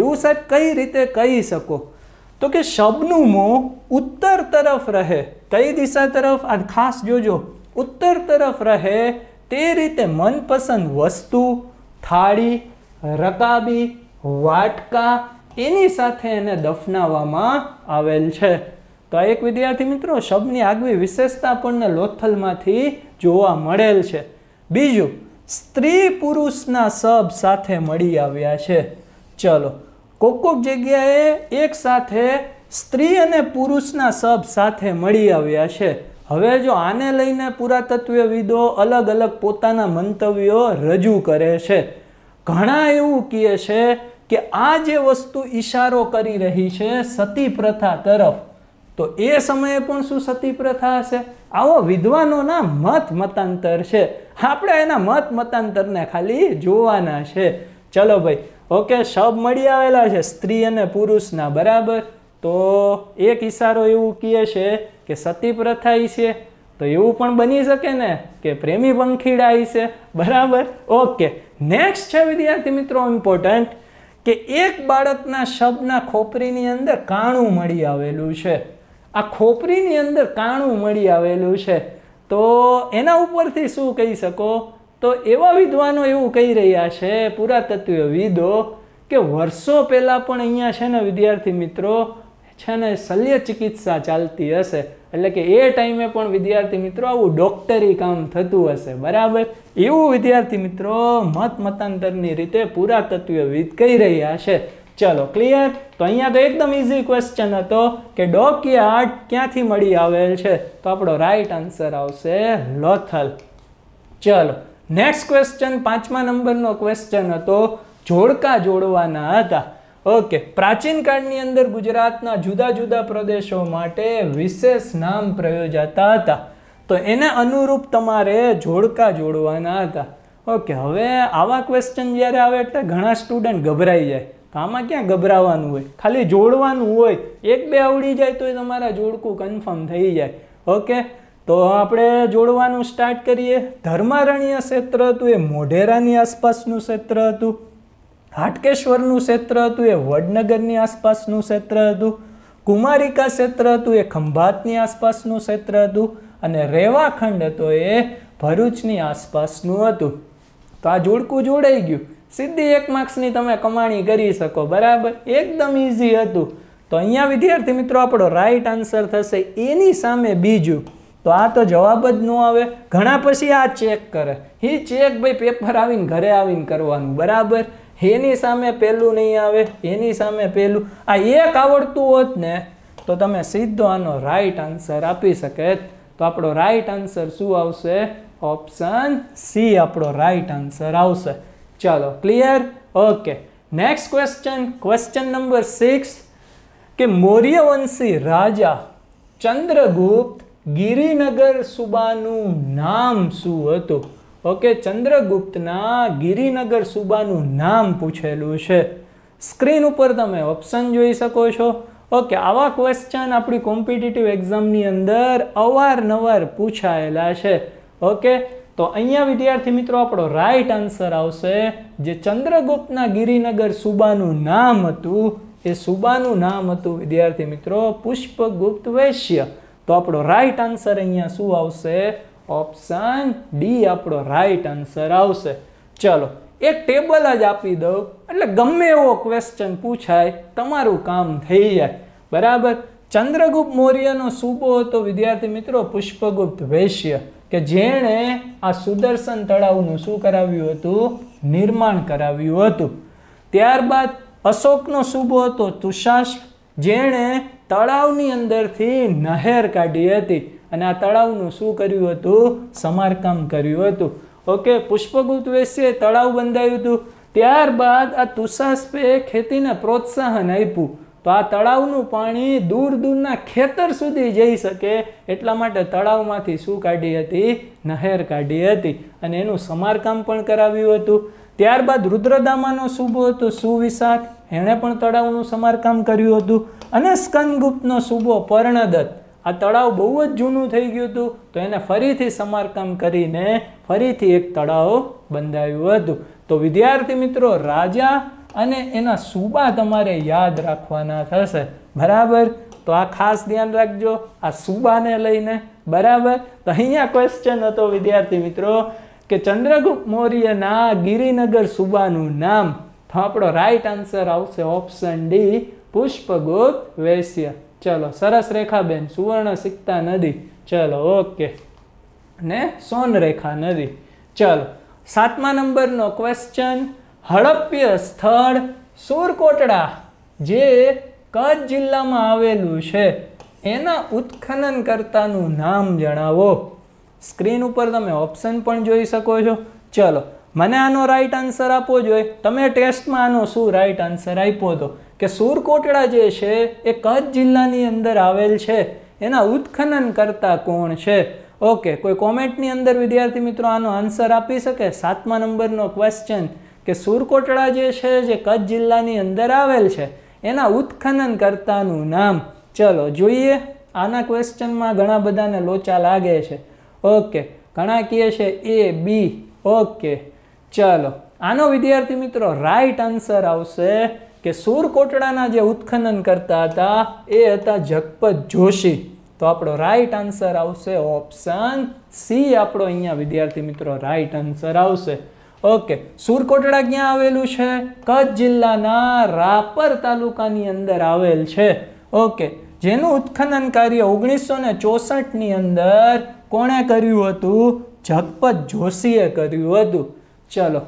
એવું સાહેબ કઈ રીતે કહી શકો તો કે શબનું મોં ઉત્તર તરફ રહે કઈ દિશા તરફ આ ખાસ જોજો ઉત્તર તરફ રહે તે રીતે મનપસંદ વસ્તુ થાળી રકાબી વાટકા એની સાથે એને દફનાવવામાં આવેલ છે તો એક વિદ્યાર્થી મિત્રો શબ્દની આગવી વિશેષતા પણ લોથલમાંથી જોવા મળેલ છે બીજું સ્ત્રી પુરુષના શબ્દ સાથે મળી આવ્યા છે ચલો કોક કોક જગ્યાએ એક સાથે સ્ત્રી અને પુરુષના શબ્દ સાથે મળી આવ્યા છે હવે જો આને લઈને પુરાતત્વવિદો અલગ અલગ પોતાના મંતવ્યો રજૂ કરે છે ઘણા એવું કહે છે કે આ જે વસ્તુ ઈશારો કરી રહી છે સતી પ્રથા તરફ તો એ સમયે પણ શું સતી પ્રથા હશે આવો વિદ્વાનોના મત મતાંતર છે આપણે એના મત મતાંતરને ખાલી જોવાના છે ચલો ભાઈ ઓકે શબ મળી આવેલા છે સ્ત્રી અને પુરુષના બરાબર તો એક ઇશારો એવું કહે છે કે સતી પ્રથા છે તો એવું પણ બની શકે ને કે પ્રેમી પંખીડા છે બરાબર ઓકે નેક્સ્ટ છે વિદ્યાર્થી મિત્રો ઇમ્પોર્ટન્ટ કે એક બાળકના શબના ખોપરીની અંદર કાણું મળી આવેલું છે આ ખોપરીની અંદર કાણું મળી આવેલું છે તો એના ઉપરથી શું કહી શકો તો એવા વિદ્વાનો એવું કહી રહ્યા છે પુરાતત્વવિદો કે વર્ષો પહેલાં પણ અહીંયા છે ને વિદ્યાર્થી મિત્રો છે ને શલ્ય ચિકિત્સા ચાલતી હશે એટલે કે એ ટાઈમે પણ વિદ્યાર્થી મિત્રો આવું ડોક્ટરી કામ થતું હશે બરાબર એવું વિદ્યાર્થી મિત્રો મત મતાંતરની રીતે પુરાતત્વવિદ કહી રહ્યા છે ચલો ક્લિયર તો અહીંયા તો એકદમ ઇઝી ક્વેશ્ચન હતો કે ડોકયાર્ડ ક્યાંથી મળી આવેલ છે તો આપણો રાઈટ આન્સર આવશે લોથલ ચલો નેક્સ્ટ ક્વેશ્ચન પાંચમા નંબરનો ક્વેશ્ચન હતો જોડકા જોડવાના હતા ઓકે પ્રાચીન કાળની અંદર ગુજરાતના જુદા જુદા પ્રદેશો માટે વિશેષ નામ પ્રયોજાતા હતા તો એને અનુરૂપ તમારે જોડકા જોડવાના હતા ઓકે હવે આવા ક્વેશ્ચન જ્યારે આવે એટલે ઘણા સ્ટુડન્ટ ગભરાઈ જાય તો આમાં ક્યાં ગભરાવાનું હોય ખાલી જોડવાનું હોય એક બે આવડી જાય તો એ તમારા જોડકું કન્ફર્મ થઈ જાય ઓકે તો આપણે જોડવાનું સ્ટાર્ટ કરીએ ધર્મારણ્ય ક્ષેત્ર હતું એ મોઢેરાની આસપાસનું ક્ષેત્ર હતું હાટકેશ્વરનું ક્ષેત્ર હતું એ વડનગરની આસપાસનું ક્ષેત્ર હતું કુમારિકા ક્ષેત્ર હતું એ ખંભાતની આસપાસનું ક્ષેત્ર હતું અને રેવાખંડ હતો એ ભરૂચની આસપાસનું હતું તો આ જોડકું જોડાઈ ગયું સીધી એક માર્ક્સની તમે કમાણી કરી શકો બરાબર એકદમ ઇઝી હતું તો અહીંયા વિદ્યાર્થી મિત્રો આપણો રાઈટ આન્સર થશે એની સામે બીજું તો આ તો જવાબ જ ન આવે ઘણા પછી આ ચેક કરે એ ચેક ભાઈ પેપર આવીને ઘરે આવીને કરવાનું બરાબર એની સામે પહેલું નહીં આવે એની સામે પહેલું આ એક આવડતું હોત ને તો તમે સીધો આનો રાઈટ આન્સર આપી શકે તો આપણો રાઈટ આન્સર શું આવશે ઓપ્શન સી આપણો રાઈટ આન્સર આવશે ચાલો clear okay next question question number six કે મૌર્યવંશી રાજા ચંદ્રગુપ્ત ગિરિનગર સુબાનું નામ શું હતું ઓકે ચંદ્રગુપ્તના ગિરિનગર સુબાનું નામ પૂછેલું છે સ્ક્રીન ઉપર તમે ઓપ્શન જોઈ શકો છો ઓકે આવા ક્વેશ્ચન આપણી કોમ્પિટિટિવ એક્ઝામની અંદર અવારનવાર પૂછાયેલા છે ઓકે તો અહીંયા વિદ્યાર્થી મિત્રો આપણો રાઈટ આન્સર આવશે જે ચંદ્રગુપ્તના ગિરિનગર સુબાનું નામ હતું એ સુબાનું નામ હતું વિદ્યાર્થી મિત્રો પુષ્પગુપ્ત વૈશ્ય તો આપણો રાઈટ આન્સર અહીંયા શું આવશે ઓપ્શન ડી આપણો રાઈટ આન્સર આવશે ચલો એક ટેબલ જ આપી દઉં એટલે ગમે એવો ક્વેશ્ચન પૂછાય તમારું કામ થઈ જાય બરાબર ચંદ્રગુપ્ત મૌર્યનો સૂબો હતો વિદ્યાર્થી મિત્રો પુષ્પગુપ્ત વૈશ્ય કે જેણે આ સુદર્શન તળાવનું શું કરાવ્યું હતું નિર્માણ કરાવ્યું હતું ત્યારબાદ અશોકનો સૂબો હતો તુષાશ જેણે તળાવની અંદરથી નહેર કાઢી હતી અને આ તળાવનું શું કર્યું હતું સમારકામ કર્યું હતું ઓકે પુષ્પગુપ્ત વૈશ્યે તળાવ બંધાયું હતું ત્યારબાદ આ તુષાસ્પે ખેતીને પ્રોત્સાહન આપ્યું તો આ તળાવનું પાણી દૂર દૂરના ખેતર સુધી જઈ શકે એટલા માટે તળાવમાંથી શું કાઢી હતી નહેર કાઢી હતી અને એનું સમારકામ પણ કરાવ્યું હતું ત્યારબાદ રુદ્રદામાનો સૂબો હતો સુવિશાખ એણે પણ તળાવનું સમારકામ કર્યું હતું અને સ્કંદગુપ્તનો સૂબો પર્ણદત્ત આ તળાવ બહુ જ જૂનું થઈ ગયું હતું તો એને ફરીથી સમારકામ કરીને ફરીથી એક તળાવ બંધાયું હતું તો વિદ્યાર્થી મિત્રો રાજા અને એના સૂબા તમારે યાદ રાખવાના થશે બરાબર તો આ ખાસ ધ્યાન રાખજો આ સૂબાને લઈને બરાબર તો અહીંયા ક્વેશ્ચન હતો વિદ્યાર્થી મિત્રો કે ચંદ્રગુપ્ત મૌર્યના ગિરિનગર સૂબાનું નામ તો આપણો રાઈટ આન્સર આવશે ઓપ્શન ડી પુષ્પગુપ્ત વૈશ્ય ચલો સરસ રેખાબેન સુવર્ણ સિક્તા નદી ચલો ઓકે ને સોનરેખા નદી ચલો સાતમા નંબરનો ક્વેશ્ચન હડપ્ય સ્થળ સુરકોટડા જે કચ્છ જિલ્લામાં આવેલું છે એના ઉત્ખનન કરતાનું નામ જણાવો સ્ક્રીન ઉપર તમે ઓપ્શન પણ જોઈ શકો છો ચલો મને આનો રાઈટ આન્સર આપવો જોઈએ તમે ટેસ્ટમાં આનો શું રાઈટ આન્સર આપ્યો હતો કે સુરકોટડા જે છે એ કચ્છ જિલ્લાની અંદર આવેલ છે એના ઉત્ખનન કરતા કોણ છે ઓકે કોઈ કોમેન્ટની અંદર વિદ્યાર્થી મિત્રો આનો આન્સર આપી શકે સાતમા નંબરનો ક્વેશ્ચન કે સુરકોટડા જે છે જે કચ્છ જિલ્લાની અંદર આવેલ છે એના ઉત્ખનન કરતાનું નામ ચલો જોઈએ આના ક્વેશ્ચનમાં ઘણા બધાને લોચા લાગે છે ઓકે ઘણા કહે છે એ બી ઓકે ચલો આનો વિદ્યાર્થી મિત્રો રાઈટ આન્સર આવશે કે સુરકોટડાના જે ઉત્ખનન કરતા હતા એ હતા જગપત જોશી તો આપણો રાઈટ આન્સર આવશે ઓપ્શન સી આપણો અહીંયા વિદ્યાર્થી મિત્રો રાઈટ આન્સર આવશે ઓકે સુરકોટડા ક્યાં આવેલું છે કચ્છ જિલ્લાના રાપર તાલુકાની અંદર આવેલ છે ઓકે જેનું ઉત્ખનન કાર્ય ઓગણીસો ને ચોસઠની અંદર કોણે કર્યું હતું જગપત જોશીએ કર્યું હતું ચલો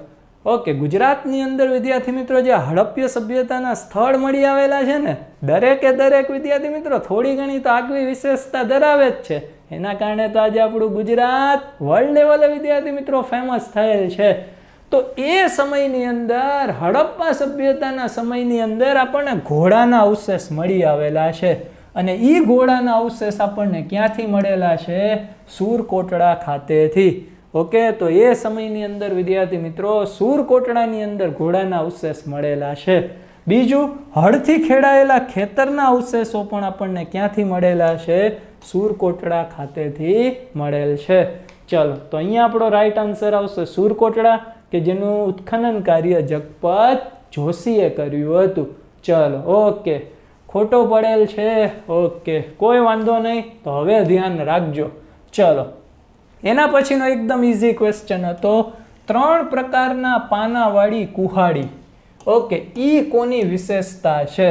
ઓકે ગુજરાતની અંદર વિદ્યાર્થી મિત્રો જે હડપ્ય સભ્યતાના સ્થળ મળી આવેલા છે ને દરેકે દરેક વિદ્યાર્થી મિત્રો થોડી ઘણી તો આગવી વિશેષતા ધરાવે જ છે એના કારણે તો આજે આપણું ગુજરાત વર્લ્ડ લેવલે વિદ્યાર્થી મિત્રો ફેમસ થયેલ છે તો એ સમયની અંદર હડપ્પા સભ્યતાના સમયની અંદર આપણને ઘોડાના અવશેષ મળી આવેલા છે અને એ ઘોડાના અવશેષ આપણને ક્યાંથી મળેલા છે સુરકોટડા ખાતેથી ઓકે તો એ સમયની અંદર વિદ્યાર્થી મિત્રો સુરકોટડાની અંદર ઘોડાના અવશેષ મળેલા છે બીજું હળથી ખેડાયેલા ખેતરના અવશેષો પણ આપણને ક્યાંથી મળેલા છે સુરકોટડા ખાતેથી મળેલ છે ચલો તો અહીંયા આપણો રાઈટ આન્સર આવશે સુરકોટડા કે જેનું ઉત્ખનન કાર્ય જગપત જોશીએ કર્યું હતું ચલો ઓકે ખોટો પડેલ છે ઓકે કોઈ વાંધો નહીં તો હવે ધ્યાન રાખજો ચલો એના પછીનો એકદમ ઇઝી ક્વેશ્ચન હતો ત્રણ પ્રકારના પાનાવાળી કુહાડી ઓકે ઈ કોની વિશેષતા છે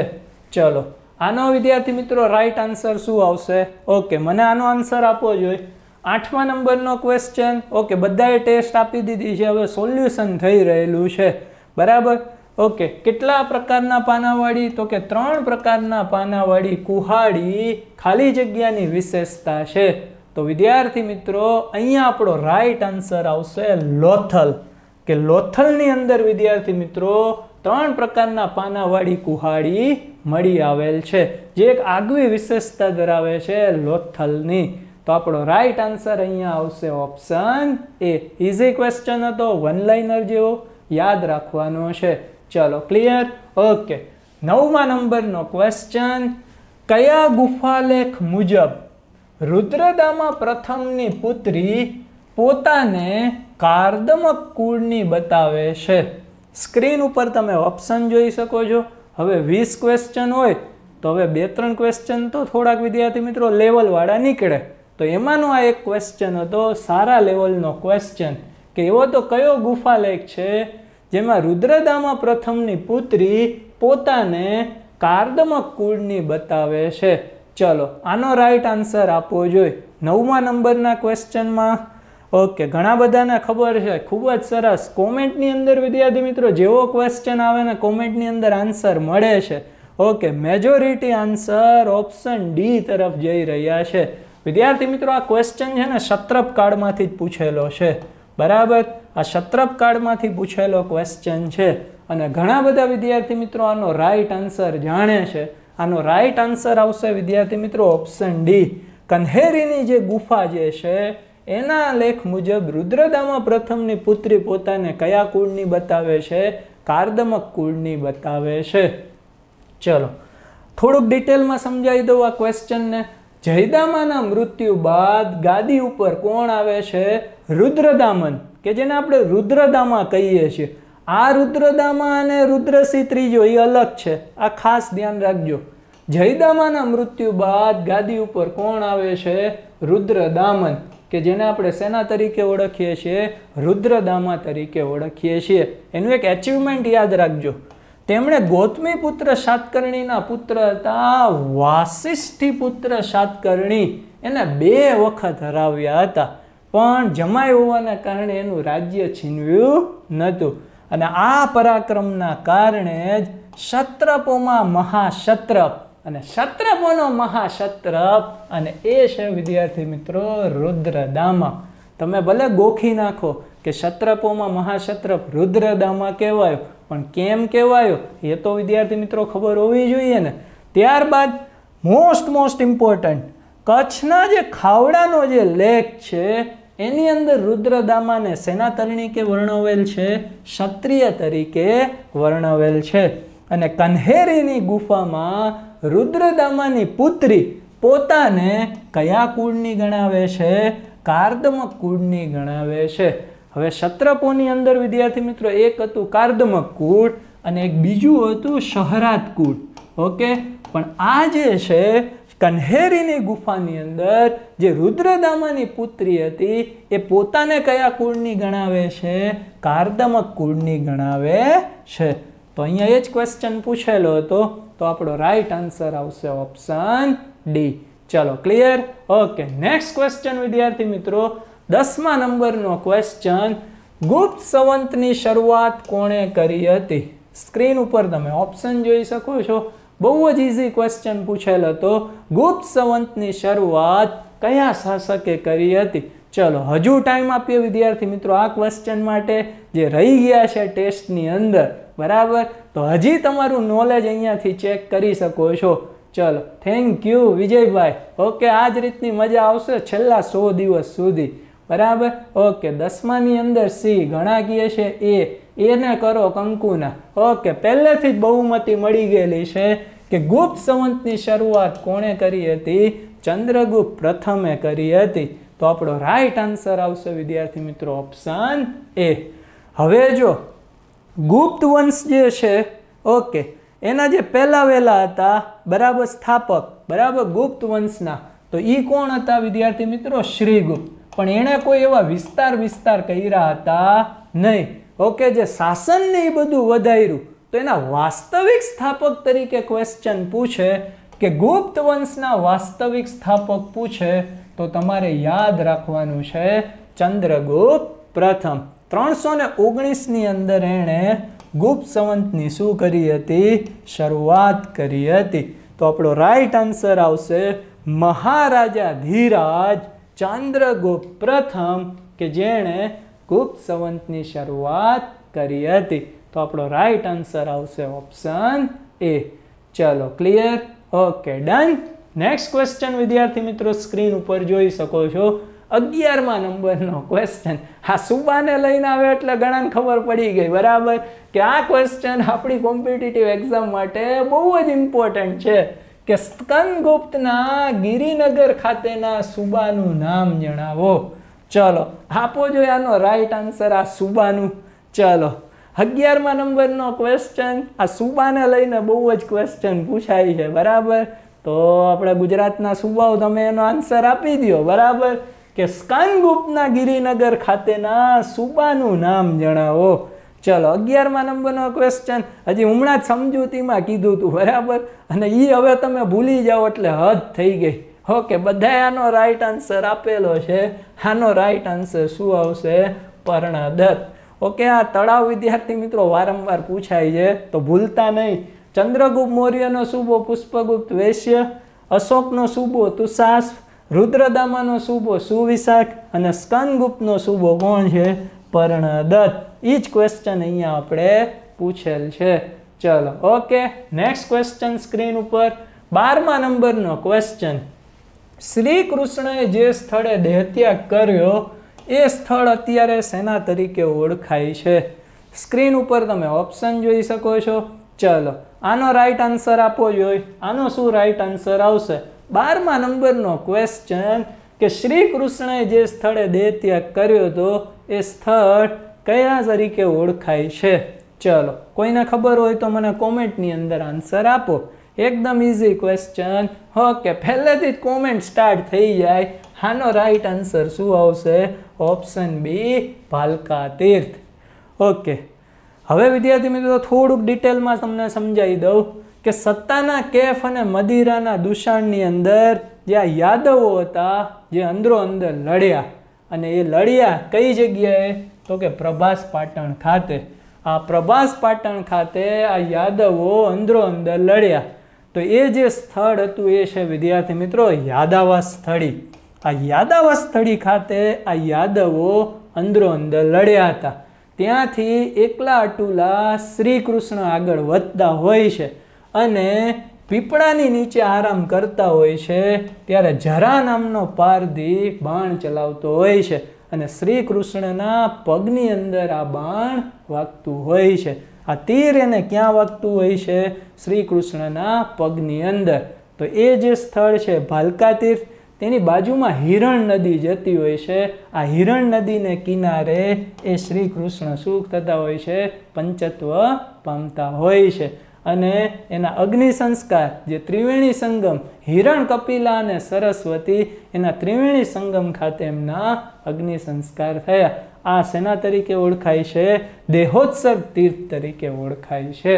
ચલો આનો વિદ્યાર્થી મિત્રો રાઈટ આન્સર શું આવશે ઓકે મને આનો આન્સર આપવો જોઈએ આઠમા નંબરનો ક્વેશ્ચન ઓકે બધાએ ટેસ્ટ આપી દીધી છે હવે સોલ્યુશન થઈ રહેલું છે બરાબર ઓકે કેટલા પ્રકારના પાનાવાળી તો કે ત્રણ પ્રકારના પાનાવાળી કુહાડી ખાલી જગ્યાની વિશેષતા છે તો વિદ્યાર્થી મિત્રો અહીંયા આપણો રાઈટ આન્સર આવશે લોથલ કે લોથલની અંદર વિદ્યાર્થી મિત્રો ત્રણ પ્રકારના પાનાવાળી કુહાડી મળી આવેલ છે જે એક આગવી વિશેષતા ધરાવે છે લોથલની તો આપણો રાઈટ આન્સર અહીંયા આવશે ઓપ્શન એ ઇઝી ક્વેશ્ચન હતો વન લાઇનર જેવો યાદ રાખવાનો છે ચલો ક્લિયર ઓકે નવમા નંબરનો ક્વેશ્ચન કયા ગુફાલેખ મુજબ રુદ્રદામાં પ્રથમની પુત્રી પોતાને કાર્દમક કુળની બતાવે છે સ્ક્રીન ઉપર તમે ઓપ્શન જોઈ શકો છો હવે વીસ ક્વેશ્ચન હોય તો હવે બે ત્રણ ક્વેશ્ચન તો થોડાક વિદ્યાર્થી મિત્રો લેવલવાળા નીકળે તો એમાંનો આ એક ક્વેશ્ચન હતો સારા લેવલનો ક્વેશ્ચન કે એવો તો કયો ગુફાલેખ છે જેમાં રુદ્રદામા પ્રથમની પુત્રી પોતાને કાર્દમક કુળની બતાવે છે ચલો આનો રાઈટ આન્સર આપવો જોઈએ નવમા નંબરના ક્વેશ્ચનમાં ઓકે ઘણા બધાને ખબર છે ખૂબ જ સરસ કોમેન્ટની અંદર વિદ્યાર્થી મિત્રો જેવો ક્વેશ્ચન આવે ને કોમેન્ટની અંદર આન્સર મળે છે okay majority answer option D તરફ જઈ રહ્યા છે વિદ્યાર્થી મિત્રો આ ક્વેશ્ચન છે ને સત્રપ કાળમાંથી જ પૂછેલો છે બરાબર આ સત્રપ કાળમાંથી પૂછેલો ક્વેશ્ચન છે અને ઘણા બધા વિદ્યાર્થી મિત્રો આનો રાઈટ આન્સર જાણે છે આનો રાઈટ આન્સર આવશે વિદ્યાર્થી મિત્રો ઓપ્શન ડી કન્હેરીની જે ગુફા જે છે એના લેખ મુજબ રુદ્રદામાં પ્રથમની પુત્રી પોતાને કયા કુળની બતાવે છે કાર્દમક કુળની બતાવે છે ચલો થોડુંક ડિટેલમાં સમજાવી દઉં આ ક્વેશ્ચનને જયદામાના મૃત્યુ બાદ ગાદી ઉપર કોણ આવે છે રુદ્રદામન કે જેને આપણે રુદ્રદામા કહીએ છીએ આ રુદ્રદામા અને રુદ્રસિંહ ત્રીજો એ અલગ છે આ ખાસ ધ્યાન રાખજો જયદામાના મૃત્યુ બાદ ગાદી ઉપર કોણ આવે છે રુદ્રદામન કે જેને આપણે સેના તરીકે ઓળખીએ છીએ રુદ્રદામા તરીકે ઓળખીએ છીએ એનું એક એચિવમેન્ટ યાદ રાખજો તેમણે ગૌતમી પુત્ર સાતકર્ણીના પુત્ર હતા વાસિષ્ઠી પુત્ર સાતકર્ણી એને બે વખત હરાવ્યા હતા પણ જમાય હોવાના કારણે એનું રાજ્ય છીનવ્યું નહોતું અને આ પરાક્રમના કારણે જ ક્ષત્રપોમાં મહાક્ષત્રપ અને ક્ષત્રપોનો મહાક્ષત્રપ અને એ છે વિદ્યાર્થી મિત્રો રુદ્રદામા તમે ભલે ગોખી નાખો કે ક્ષત્રપોમાં મહાક્ષત્રપ રુદ્રદામા કહેવાય પણ કેમ કહેવાયો એ તો વિદ્યાર્થી મિત્રો ખબર હોવી જોઈએ ને ત્યારબાદ મોસ્ટ મોસ્ટ ઇમ્પોર્ટન્ટ કચ્છના જે ખાવડાનો જે લેખ છે એની અંદર રુદ્રદામાને સેના તરીકે વર્ણવેલ છે ક્ષત્રિય તરીકે વર્ણવેલ છે અને કન્હેરીની ગુફામાં રુદ્રદામાની પુત્રી પોતાને કયા કુળની ગણાવે છે કાર્દમ કુળની ગણાવે છે હવે ક્ષત્રપોની અંદર વિદ્યાર્થી મિત્રો એક હતું કાર્દમક કૂટ અને એક બીજું હતું શહરાત કૂટ ઓકે પણ આ જે છે કન્હેરીની ગુફાની અંદર જે રુદ્રદામાની પુત્રી હતી એ પોતાને કયા કુળની ગણાવે છે કાર્દમક કુળની ગણાવે છે તો અહીંયા એ જ ક્વેશ્ચન પૂછેલો હતો તો આપણો રાઈટ આન્સર આવશે ઓપ્શન ડી ચલો ક્લિયર ઓકે નેક્સ્ટ ક્વેશ્ચન વિદ્યાર્થી મિત્રો દસમા નંબરનો ક્વેશ્ચન ગુપ્ત સંવંતની શરૂઆત કોણે કરી હતી સ્ક્રીન ઉપર તમે ઓપ્શન જોઈ શકો છો બહુ જ ઇઝી ક્વેશ્ચન પૂછેલ હતો ગુપ્ત સંવંતની શરૂઆત કયા શાસકે કરી હતી ચલો હજુ ટાઈમ આપીએ વિદ્યાર્થી મિત્રો આ ક્વેશ્ચન માટે જે રહી ગયા છે ટેસ્ટની અંદર બરાબર તો હજી તમારું નોલેજ અહીંયાથી ચેક કરી શકો છો ચલો થેન્ક યુ વિજયભાઈ ઓકે આ જ રીતની મજા આવશે છેલ્લા સો દિવસ સુધી બરાબર ઓકે દસમાની અંદર સી ગણાકીય છે એ એને કરો કંકુના ઓકે પહેલેથી જ બહુમતી મળી ગયેલી છે કે ગુપ્ત સંવંતની શરૂઆત કોણે કરી હતી ચંદ્રગુપ્ત પ્રથમે કરી હતી તો આપણો રાઈટ આન્સર આવશે વિદ્યાર્થી મિત્રો ઓપ્શન એ હવે જો ગુપ્ત વંશ જે છે ઓકે એના જે પહેલાં વહેલા હતા બરાબર સ્થાપક બરાબર ગુપ્ત વંશના તો એ કોણ હતા વિદ્યાર્થી મિત્રો શ્રીગુપ્ત પણ એણે કોઈ એવા વિસ્તાર વિસ્તાર કર્યા હતા નહીં ઓકે જે શાસનને એ બધું વધાર્યું તો એના વાસ્તવિક સ્થાપક તરીકે ક્વેશ્ચન પૂછે કે ગુપ્ત વંશના વાસ્તવિક સ્થાપક પૂછે તો તમારે યાદ રાખવાનું છે ચંદ્રગુપ્ત પ્રથમ ત્રણસો ને ઓગણીસની અંદર એણે ગુપ્ત સંવંતની શું કરી હતી શરૂઆત કરી હતી તો આપણો રાઈટ આન્સર આવશે મહારાજા ધીરાજ ચંદ્રગુપ્ત પ્રથમ કે જેણે ગુપ્ત સંવંતની શરૂઆત કરી હતી તો આપણો રાઈટ આન્સર આવશે ઓપ્શન એ ચલો clear okay done next question વિદ્યાર્થી મિત્રો સ્ક્રીન ઉપર જોઈ શકો છો અગિયારમાં નંબરનો ક્વેશ્ચન આ સુબાને લઈને આવે એટલે ઘણાને ખબર પડી ગઈ બરાબર કે આ ક્વેશ્ચન આપણી કોમ્પિટિટિવ એક્ઝામ માટે બહુ જ ઇમ્પોર્ટન્ટ છે કે સ્કંદગુપ્તના ગિરિનગર ખાતેના સુબાનું નામ જણાવો ચલો આપો જોઈએ આનો રાઈટ આન્સર આ સુબાનું ચલો અગિયારમાં નંબરનો ક્વેશ્ચન આ સુબાને લઈને બહુ જ ક્વેશ્ચન પૂછાય છે બરાબર તો આપણે ગુજરાતના સુબાઓ તમે એનો આન્સર આપી દો બરાબર કે સ્કંદગુપ્તના ગિરિનગર ખાતેના સુબાનું નામ જણાવો ચલો અગિયારમાં નંબરનો ક્વેશ્ચન હજી હમણાં જ સમજૂતીમાં કીધું હતું બરાબર અને એ હવે તમે ભૂલી જાઓ એટલે હદ થઈ ગઈ ઓકે બધાએ આનો રાઈટ આન્સર આપેલો છે આનો રાઈટ આન્સર શું આવશે પર્ણદત્ત ઓકે આ તળાવ વિદ્યાર્થી મિત્રો વારંવાર પૂછાય છે તો ભૂલતા નહીં ચંદ્રગુપ્ત મૌર્યનો શુભો પુષ્પગુપ્ત વૈશ્ય અશોકનો શુભો તુષાસ રુદ્રદામાનો શુભો સુવિશાખ અને સ્કનગુપ્તનો શુભો કોણ છે પર્ણદત્ત એ જ ક્વેશ્ચન અહીંયા આપણે પૂછેલ છે ચલો ઓકે નેક્સ્ટ ક્વેશ્ચન સ્ક્રીન ઉપર બારમા નંબરનો ક્વેશ્ચન શ્રી કૃષ્ણએ જે સ્થળે દેહત્યાગ કર્યો એ સ્થળ અત્યારે સેના તરીકે ઓળખાય છે સ્ક્રીન ઉપર તમે ઓપ્શન જોઈ શકો છો ચલો આનો રાઈટ આન્સર આપો જોઈએ આનો શું રાઈટ આન્સર આવશે બારમા નંબરનો ક્વેશ્ચન કે શ્રી કૃષ્ણએ જે સ્થળે દેહત્યાગ કર્યો હતો એ સ્થળ કયા તરીકે ઓળખાય છે ચલો કોઈને ખબર હોય તો મને કોમેન્ટની અંદર આન્સર આપો એકદમ ઇઝી ક્વેશ્ચન ઓકે પહેલેથી જ કોમેન્ટ સ્ટાર્ટ થઈ જાય આનો રાઈટ આન્સર શું આવશે option B Bhalka Tirth okay હવે વિદ્યાર્થી મિત્રો થોડુંક ડિટેલમાં તમને સમજાવી દઉં કે સત્તાના કેફ અને મદિરાના દૂષણની અંદર જે આ યાદવો હતા જે અંદરો અંદર લડ્યા અને એ લડ્યા કઈ જગ્યાએ તો કે પ્રભાસ પાટણ ખાતે આ પ્રભાસ પાટણ ખાતે આ યાદવો અંદરો અંદર લડ્યા તો એ જે સ્થળ હતું એ છે વિદ્યાર્થી મિત્રો યાદાવા સ્થળી આ યાદાવા સ્થળી ખાતે આ યાદવો અંદરો અંદર લડ્યા હતા ત્યાંથી એકલા અટુલા શ્રી કૃષ્ણ આગળ વધતા હોય છે અને પીપળાની નીચે આરામ કરતા હોય છે ત્યારે જરા નામનો પારધી બાણ ચલાવતો હોય છે અને શ્રી કૃષ્ણના પગની અંદર આ બાણ વાગતું હોય છે આ તીર એને ક્યાં વાગતું હોય છે શ્રી કૃષ્ણના પગની અંદર તો એ જે સ્થળ છે ભાલકા તીર્થ તેની બાજુમાં હિરણ નદી જતી હોય છે આ હિરણ નદીને કિનારે એ શ્રી કૃષ્ણ સુખ થતા હોય છે પંચત્વ પામતા હોય છે અને એના અગ્નિ સંસ્કાર જે ત્રિવેણી સંગમ હિરણ કપિલા અને સરસ્વતી એના ત્રિવેણી સંગમ ખાતે એમના અગ્નિ સંસ્કાર થયા આ સેના તરીકે ઓળખાય છે દેહોત્સર્ગ તીર્થ તરીકે ઓળખાય છે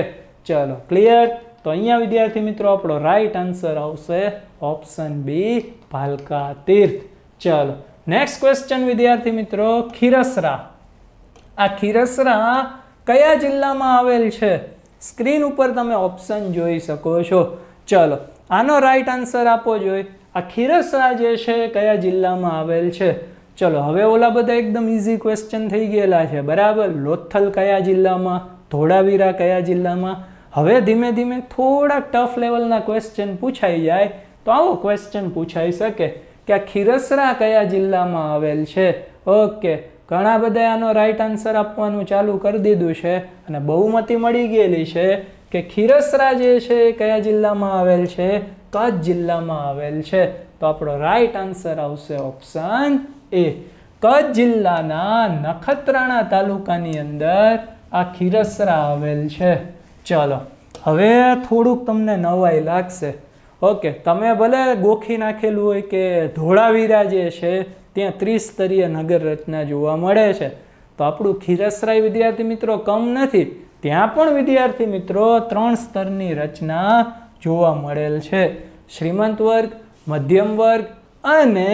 ચલો ક્લિયર તો અહીંયા વિદ્યાર્થી મિત્રો આપણો રાઈટ આન્સર આવશે ઓપ્શન બી ભાલકા તીર્થ ચલો નેક્સ્ટ ક્વેશ્ચન વિદ્યાર્થી મિત્રો ખીરસરા આ ખીરસરા કયા જિલ્લામાં આવેલ છે સ્ક્રીન ઉપર તમે ઓપ્શન જોઈ શકો છો ચલો આનો રાઈટ આન્સર આપો જોઈએ આ ખીરસરા જે છે કયા જિલ્લામાં આવેલ છે ચલો હવે ઓલા બધા એકદમ ઇઝી ક્વેશ્ચન થઈ ગયેલા છે બરાબર લોથલ કયા જિલ્લામાં ધોળાવીરા કયા જિલ્લામાં હવે ધીમે ધીમે થોડા ટફ લેવલના ક્વેશ્ચન પૂછાઈ જાય તો આવો ક્વેશ્ચન પૂછાઈ શકે કે આ ખીરસરા કયા જિલ્લામાં આવેલ છે ઓકે ઘણા બધા આનો રાઈટ આન્સર આપવાનું ચાલુ કરી દીધું છે અને બહુમતી મળી ગયેલી છે કે ખીરસરા જે છે એ કયા જિલ્લામાં આવેલ છે કચ્છ જિલ્લામાં આવેલ છે તો આપણો રાઈટ આન્સર આવશે ઓપ્શન એ કચ્છ જિલ્લાના નખત્રાણા તાલુકાની અંદર આ ખીરસરા આવેલ છે ચલો હવે થોડુંક તમને નવાઈ લાગશે ઓકે તમે ભલે ગોખી નાખેલું હોય કે ધોળાવીરા જે છે ત્યાં ત્રિસ્તરીય નગર રચના જોવા મળે છે તો આપણું ખીરસરાય વિદ્યાર્થી મિત્રો કમ નથી ત્યાં પણ વિદ્યાર્થી મિત્રો ત્રણ સ્તરની રચના જોવા મળેલ છે શ્રીમંત વર્ગ મધ્યમ વર્ગ અને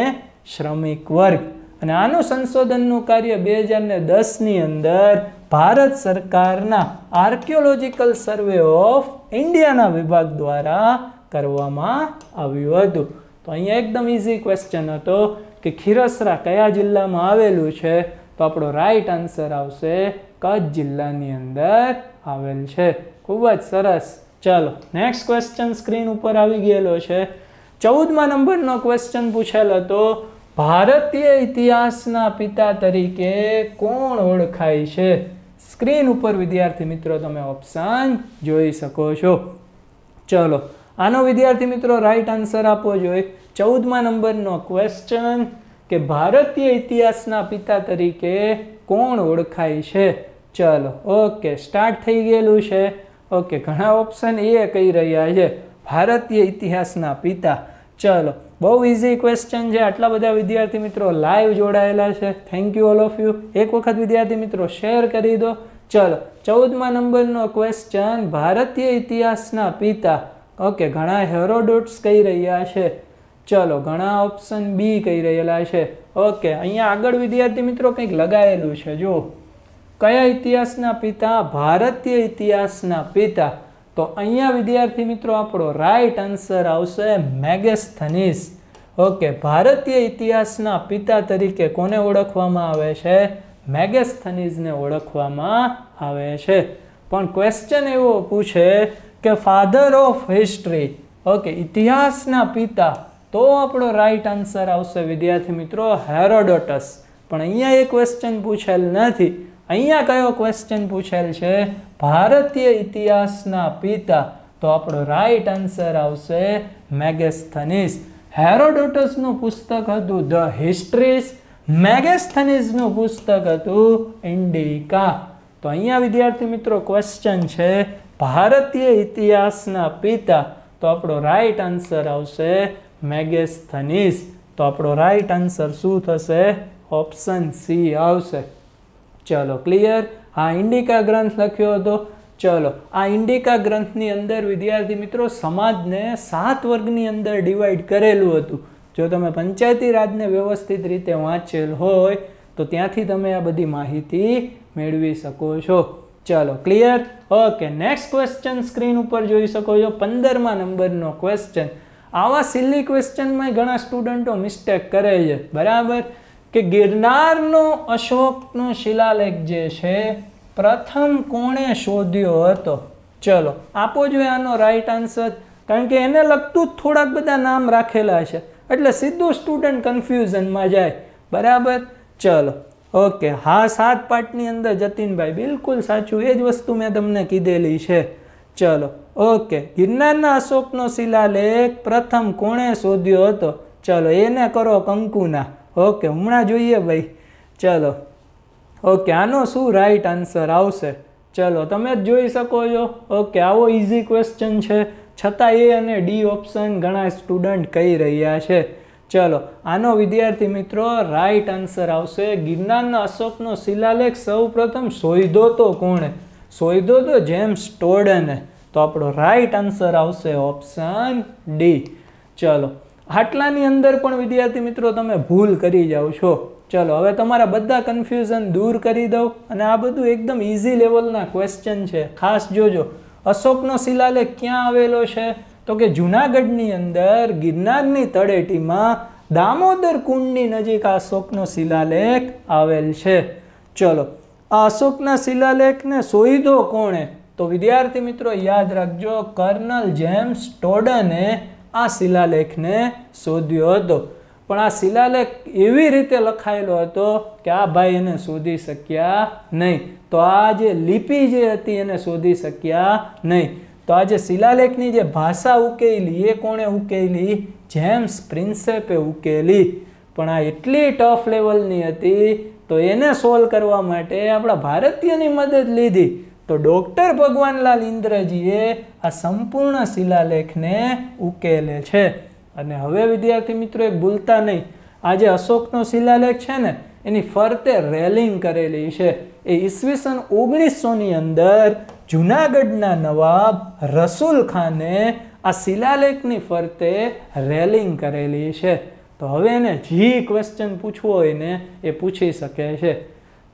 શ્રમિક વર્ગ અને આનું સંશોધનનું કાર્ય બે હજાર ને દસની અંદર ભારત સરકારના આર્કિયોલોજીકલ સર્વે ઓફ ઇન્ડિયાના વિભાગ દ્વારા કરવામાં આવ્યું હતું તો અહીંયા એકદમ ઇઝી ક્વેશ્ચન હતો કે ખીરસરા કયા જિલ્લામાં આવેલું છે તો આપણો રાઈટ આન્સર આવશે કચ્છ જિલ્લાની અંદર આવેલ છે ખૂબ જ સરસ ચાલો નેક્સ્ટ ક્વેશ્ચન સ્ક્રીન ઉપર આવી ગયેલો છે ચૌદમાં નંબરનો ક્વેશ્ચન પૂછેલ હતો ભારતીય ઇતિહાસના પિતા તરીકે કોણ ઓળખાય છે સ્ક્રીન ઉપર વિદ્યાર્થી મિત્રો તમે ઓપ્શન જોઈ શકો છો ચલો આનો વિદ્યાર્થી મિત્રો રાઈટ આન્સર આપવો જોઈએ ચૌદમા નંબરનો ક્વેશ્ચન કે ભારતીય ઇતિહાસના પિતા તરીકે કોણ ઓળખાય છે ચલો ઓકે સ્ટાર્ટ થઈ ગયેલું છે ઓકે ઘણા ઓપ્શન એ કહી રહ્યા છે ભારતીય ઇતિહાસના પિતા ચલો બહુ ઇઝી ક્વેશ્ચન છે આટલા બધા વિદ્યાર્થી મિત્રો લાઈવ જોડાયેલા છે thank you all of you એક વખત વિદ્યાર્થી મિત્રો શેર કરી દો ચલો ચૌદમા નંબરનો ક્વેશ્ચન ભારતીય ઇતિહાસના પિતા ઓકે ઘણા હેરોડોટ્સ કહી રહ્યા છે ચલો ઘણા ઓપ્શન બી કહી રહેલા છે ઓકે અહીંયા આગળ વિદ્યાર્થી મિત્રો કંઈક લગાયેલું છે જો કયા ઇતિહાસના પિતા ભારતીય ઇતિહાસના પિતા તો અહીંયા વિદ્યાર્થી મિત્રો આપણો રાઈટ આન્સર આવશે મેગેસ્થનીસ ઓકે ભારતીય ઇતિહાસના પિતા તરીકે કોને ઓળખવામાં આવે છે મેગેસ્થનીઝને ઓળખવામાં આવે છે પણ ક્વેશ્ચન એવો પૂછે કે ફાધર ઓફ હિસ્ટ્રી ઓકે ઇતિહાસના પિતા તો આપણો રાઈટ આન્સર આવશે વિદ્યાર્થી મિત્રો હેરોડોટસ પણ અહીંયા એ ક્વેશ્ચન પૂછેલ નથી અહીંયા કયો ક્વેશ્ચન પૂછેલ છે ભારતીય ઇતિહાસના પિતા તો આપણો રાઈટ આન્સર આવશે મેગેસ્થનીસ હેરોડોટસનું પુસ્તક હતું ધ હિસ્ટ્રીઝ મેગેસ્થનીઝનું પુસ્તક હતું ઇન્ડિકા તો અહીંયા વિદ્યાર્થી મિત્રો ક્વેશ્ચન છે ભારતીય ઇતિહાસના પિતા તો આપણો રાઈટ આન્સર આવશે મેગેસ્થનીસ તો આપણો રાઈટ આન્સર શું થશે ઓપ્શન સી આવશે ચલો ક્લિયર હા ઇન્ડિકા ગ્રંથ લખ્યો હતો ચલો આ ઇન્ડિકા ગ્રંથની અંદર વિદ્યાર્થી મિત્રો સમાજને સાત વર્ગની અંદર ડિવાઈડ કરેલું હતું જો તમે પંચાયતી રાજને વ્યવસ્થિત રીતે વાંચેલ હોય તો ત્યાંથી તમે આ બધી માહિતી મેળવી શકો છો ચલો clear okay next question screen ઉપર જોઈ શકો છો પંદરમા નંબરનો ક્વેશ્ચન આવા સિલ્લી ક્વેશ્ચનમાં ઘણા સ્ટુડન્ટો મિસ્ટેક કરે છે બરાબર કે ગિરનારનો અશોકનો શિલાલેખ જે છે પ્રથમ કોણે શોધ્યો હતો ચલો આપો જોઈએ આનો રાઈટ આન્સર કારણ કે એને લગતું જ થોડાક બધા નામ રાખેલા છે એટલે સીધું સ્ટુડન્ટ કન્ફ્યુઝનમાં જાય બરાબર ચલો ઓકે હા સાત પાઠની અંદર જતીનભાઈ બિલકુલ સાચું એ જ વસ્તુ મેં તમને કીધેલી છે ચલો ઓકે ગિરનારના અશોકનો શિલાલેખ પ્રથમ કોણે શોધ્યો હતો ચલો એને કરો કંકુના ઓકે હમણાં જોઈએ ભાઈ ચલો ઓકે આનો શું રાઈટ આન્સર આવશે ચલો તમે જ જોઈ શકો છો ઓકે આવો ઇઝી ક્વેશ્ચન છે છતાં એ અને ડી ઓપ્શન ઘણા સ્ટુડન્ટ કહી રહ્યા છે ચલો આનો વિદ્યાર્થી મિત્રો રાઈટ આન્સર આવશે ગિરનારના અશોકનો શિલાલેખ સૌ પ્રથમ સોયદો તો કોણે સોયદો તો જેમ્સ ટોડને તો આપણો રાઈટ આન્સર આવશે ઓપ્શન ડી ચલો આટલાની અંદર પણ વિદ્યાર્થી મિત્રો તમે ભૂલ કરી જાઓ છો ચલો હવે તમારા બધા કન્ફ્યુઝન દૂર કરી દઉં અને આ બધું એકદમ ઇઝી લેવલના ક્વેશ્ચન છે ખાસ જોજો અશોકનો શિલાલેખ ક્યાં આવેલો છે તો કે જૂનાગઢની અંદર ગિરનારની તળેટીમાં દામોદર કુંડની નજીક આ અશોકનો શિલાલેખ આવેલ છે ચલો આ અશોકના શિલાલેખને સોઈધો કોણે તો વિદ્યાર્થી મિત્રો યાદ રાખજો કર્નલ જેમ્સ ટોડને આ શિલાલેખને શોધ્યો હતો પણ આ શિલાલેખ એવી રીતે લખાયેલો હતો કે આ ભાઈ એને શોધી શક્યા નહીં તો આ જે લિપિ જે હતી એને શોધી શક્યા નહીં તો આ જે શિલાલેખની જે ભાષા ઉકેલી એ કોણે ઉકેલી જેમ્સ પ્રિન્સેપે ઉકેલી પણ આ એટલી ટફ લેવલની હતી તો એને સોલ્વ કરવા માટે આપણા ભારતીયની મદદ લીધી તો ડૉક્ટર ભગવાનલાલ ઇન્દ્રજીએ આ સંપૂર્ણ શિલાલેખને ઉકેલે છે અને હવે વિદ્યાર્થી મિત્રો એ ભૂલતા નહીં આ જે અશોકનો શિલાલેખ છે ને એની ફરતે રેલિંગ કરેલી છે એ ઈસવીસન ઓગણીસોની અંદર જુનાગઢના નવાબ રસુલ ખાને આ શિલાલેખની ફરતે રેલિંગ કરેલી છે તો હવે એને જી ક્વેશ્ચન પૂછવો હોય ને એ પૂછી શકે છે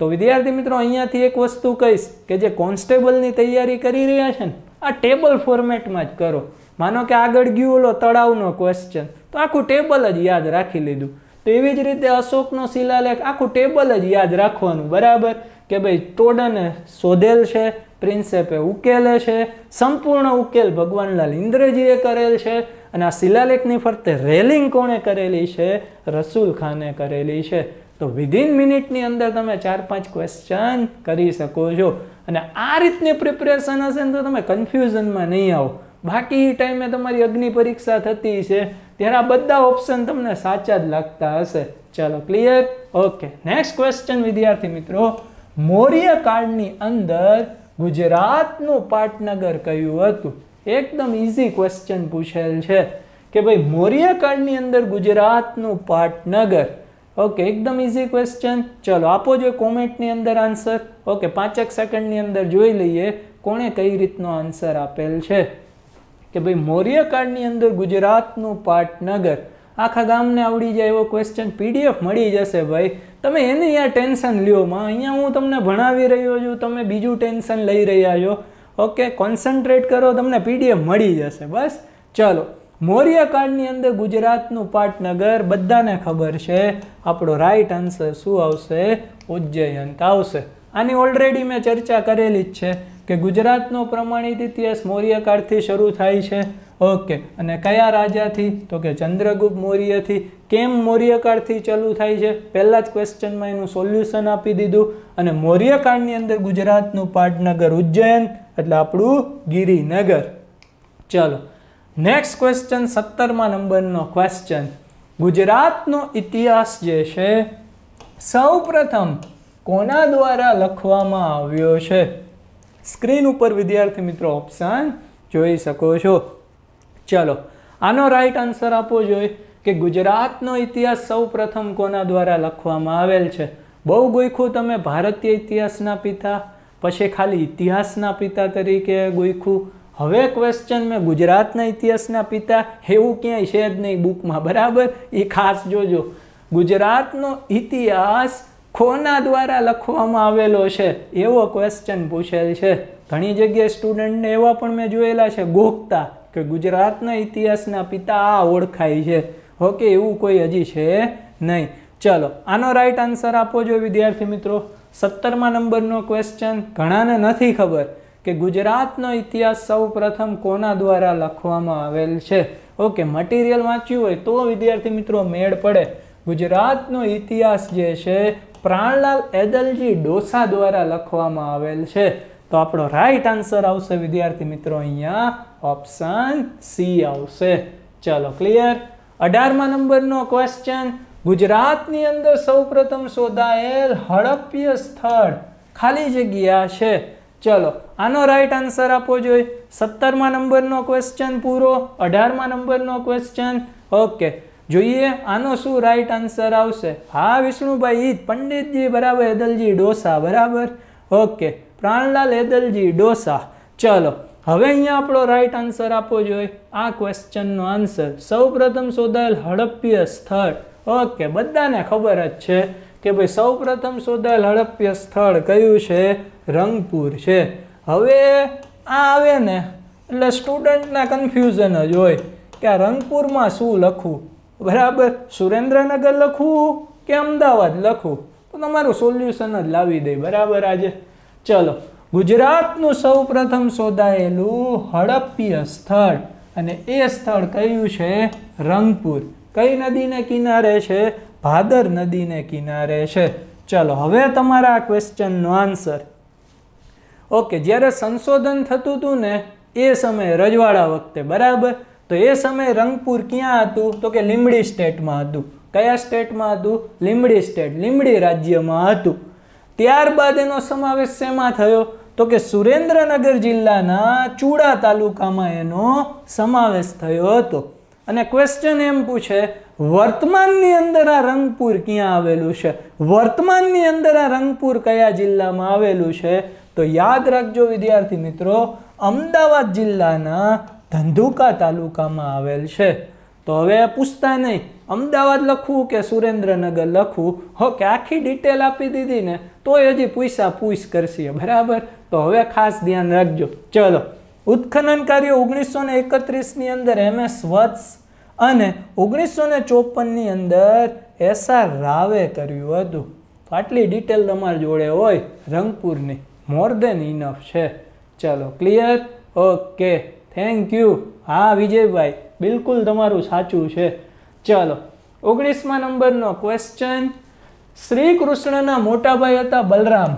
તો વિદ્યાર્થી મિત્રો અહીંયાથી એક વસ્તુ કહીશ કે જે કોન્સ્ટેબલની તૈયારી કરી રહ્યા છે ને આ ટેબલ ફોર્મેટમાં જ કરો માનો કે આગળ ગયું ઓલો તળાવનો ક્વેશ્ચન તો આખું ટેબલ જ યાદ રાખી લીધું તો એવી જ રીતે અશોકનો શિલાલેખ આખું ટેબલ જ યાદ રાખવાનું બરાબર કે ભાઈ તોડને શોધેલ છે પ્રિન્સેપે ઉકેલે છે સંપૂર્ણ ઉકેલ ભગવાનલાલ ઇન્દ્રજીએ કરેલ છે અને આ શિલાલેખની ફરતે રેલિંગ કોણે કરેલી છે રસૂલ ખાને કરેલી છે તો વિધિન મિનિટની અંદર તમે ચાર પાંચ ક્વેશ્ચન કરી શકો છો અને આ રીતની પ્રિપરેશન હશે ને તો તમે કન્ફ્યુઝનમાં નહીં આવો બાકી ટાઈમે તમારી અગ્નિ પરીક્ષા થતી છે ત્યારે આ બધા ઓપ્શન તમને સાચા જ લાગતા હશે ચાલો ક્લિયર ઓકે નેક્સ્ટ ક્વેશ્ચન વિદ્યાર્થી મિત્રો મૌર્ય કાળની અંદર ગુજરાતનું પાટનગર કયું હતું એકદમ ઇઝી ક્વેશ્ચન પૂછેલ છે કે ભાઈ મૌર્ય કાળની અંદર ગુજરાતનું પાટનગર ઓકે એકદમ ઇઝી ક્વેશ્ચન ચલો આપો જો કોમેન્ટની અંદર આન્સર ઓકે પાંચેક સેકન્ડની અંદર જોઈ લઈએ કોણે કઈ રીતનો આન્સર આપેલ છે કે ભાઈ મૌર્ય કાળની અંદર ગુજરાતનું પાટનગર આખા ગામને આવડી જાય એવો ક્વેશ્ચન પીડીએફ મળી જશે ભાઈ તમે એને અહીંયા ટેન્શન લ્યો માં અહીંયા હું તમને ભણાવી રહ્યો છું તમે બીજું ટેન્શન લઈ રહ્યા છો ઓકે કોન્સન્ટ્રેટ કરો તમને પીડીએફ મળી જશે બસ ચલો મૌર્યકાળની અંદર ગુજરાતનું પાટનગર બધાને ખબર છે આપણો રાઈટ આન્સર શું આવશે ઉજ્જૈનત આવશે આની ઓલરેડી મેં ચર્ચા કરેલી જ છે કે ગુજરાતનો પ્રમાણિત ઇતિહાસ મૌર્યકાળથી શરૂ થાય છે ઓકે અને કયા રાજાથી તો કે ચંદ્રગુપ્ત મૌર્યથી કેમ મૌર્યકાળથી ચાલુ થાય છે પહેલાં જ ક્વેશ્ચનમાં એનું સોલ્યુશન આપી દીધું અને મૌર્યકાળની અંદર ગુજરાતનું પાટનગર ઉજ્જૈન એટલે આપણું ગિરિનગર ચાલો નેક્સ્ટ ક્વેશ્ચન સત્તરમાં નંબરનો ક્વેશ્ચન ગુજરાતનો ઇતિહાસ જે છે સૌ પ્રથમ કોના દ્વારા લખવામાં આવ્યો છે સ્ક્રીન ઉપર વિદ્યાર્થી મિત્રો ઓપ્શન જોઈ શકો છો ચલો આનો રાઈટ આન્સર આપવો જોઈએ કે ગુજરાતનો ઇતિહાસ સૌપ્રથમ કોના દ્વારા લખવામાં આવેલ છે બહુ ગોઈખું તમે ભારતીય ઇતિહાસના પિતા પછી ખાલી ઇતિહાસના પિતા તરીકે ગોઈખું હવે ક્વેશ્ચન મેં ગુજરાતના ઇતિહાસના પિતા એવું ક્યાંય છે જ નહીં બુકમાં બરાબર એ ખાસ જોજો ગુજરાતનો ઇતિહાસ કોના દ્વારા લખવામાં આવેલો છે એવો ક્વેશ્ચન પૂછેલ છે ઘણી જગ્યાએ સ્ટુડન્ટને એવા પણ મેં જોયેલા છે ગોખતા કે ગુજરાતના ઇતિહાસના પિતા આ ઓળખાય છે ઓકે એવું કોઈ હજી છે નહીં ચલો આનો રાઈટ આન્સર આપો જો વિદ્યાર્થી મિત્રો સત્તરમાં નંબરનો ક્વેશ્ચન ઘણાને નથી ખબર કે ગુજરાતનો ઇતિહાસ સૌપ્રથમ કોના દ્વારા લખવામાં આવેલ છે ઓકે મટીરિયલ વાંચ્યું હોય તો વિદ્યાર્થી મિત્રો મેળ પડે ગુજરાતનો ઇતિહાસ જે છે પ્રાણલાલ એદલજી ડોસા દ્વારા લખવામાં આવેલ છે તો આપણો રાઈટ આન્સર આવશે વિદ્યાર્થી મિત્રો અહીંયા ઓપ્શન સી આવશે ચલો ક્લિયર અઢારમા નંબરનો ક્વેશ્ચન ગુજરાતની અંદર સૌપ્રથમ શોધાયેલ હડપ્ય સ્થળ ખાલી જગ્યા છે ચલો આનો રાઈટ આન્સર આપવો જોઈએ સત્તરમાં નંબરનો ક્વેશ્ચન પૂરો અઢારમાં નંબરનો ક્વેશ્ચન ઓકે જોઈએ આનો શું રાઈટ આન્સર આવશે હા વિષ્ણુભાઈ ઈદ પંડિતજી બરાબર એદલજી ડોસા બરાબર ઓકે પ્રાણલાલ એદલજી ડોસા ચલો હવે અહીંયા આપણો રાઈટ આન્સર આપવો જોઈએ આ ક્વેશ્ચનનો આન્સર સૌપ્રથમ શોધાયેલ હડપ્ય સ્થળ ઓકે બધાને ખબર જ છે કે ભાઈ સૌપ્રથમ શોધાયેલ હડપ્ય સ્થળ કયું છે રંગપુર છે હવે આ આવે ને એટલે સ્ટુડન્ટના કન્ફ્યુઝન જ હોય કે આ રંગપુરમાં શું લખવું બરાબર સુરેન્દ્રનગર લખવું કે અમદાવાદ લખવું તો તમારું સોલ્યુશન જ લાવી દે બરાબર આજે ચલો ગુજરાતનું સૌપ્રથમ શોધાયેલું હડપ્પીય સ્થળ અને એ સ્થળ કયું છે રંગપુર કઈ નદીને કિનારે છે ભાદર નદીને કિનારે છે ચાલો હવે તમારા આ ક્વેશ્ચનનો આન્સર ઓકે જ્યારે સંશોધન થતું હતું ને એ સમયે રજવાડા વખતે બરાબર તો એ સમયે રંગપુર ક્યાં હતું તો કે લીમડી સ્ટેટમાં હતું કયા સ્ટેટમાં હતું લીંબડી સ્ટેટ લીંબડી રાજ્યમાં હતું ત્યારબાદ એનો સમાવેશ શેમાં થયો તો કે સુરેન્દ્રનગર જિલ્લાના ચૂડા તાલુકામાં એનો સમાવેશ થયો હતો અને ક્વેશ્ચન એમ પૂછે વર્તમાનની અંદર આ રંગપુર ક્યાં આવેલું છે વર્તમાનની અંદર આ રંગપુર કયા જિલ્લામાં આવેલું છે તો યાદ રાખજો વિદ્યાર્થી મિત્રો અમદાવાદ જિલ્લાના ધંધુકા તાલુકામાં આવેલ છે તો હવે પૂછતા નહીં અમદાવાદ લખવું કે સુરેન્દ્રનગર લખવું હો કે આખી ડિટેલ આપી દીધી ને તો હજી પૂછા પૂછ કરશે બરાબર તો હવે ખાસ ધ્યાન રાખજો ચલો ઉત્ખનન કાર્ય ઓગણીસો ને એકત્રીસની અંદર એમએસ વત્સ અને ઓગણીસો ને ચોપનની અંદર એસ આર રાવે કર્યું હતું આટલી ડિટેલ તમારી જોડે હોય રંગપુરની મોર દેન ઇનફ છે ચલો ક્લિયર ઓકે થેન્ક યુ હા વિજયભાઈ બિલકુલ તમારું સાચું છે ચલો ઓગણીસમાં નંબરનો ક્વેશ્ચન શ્રી કૃષ્ણના મોટાભાઈ હતા બલરામ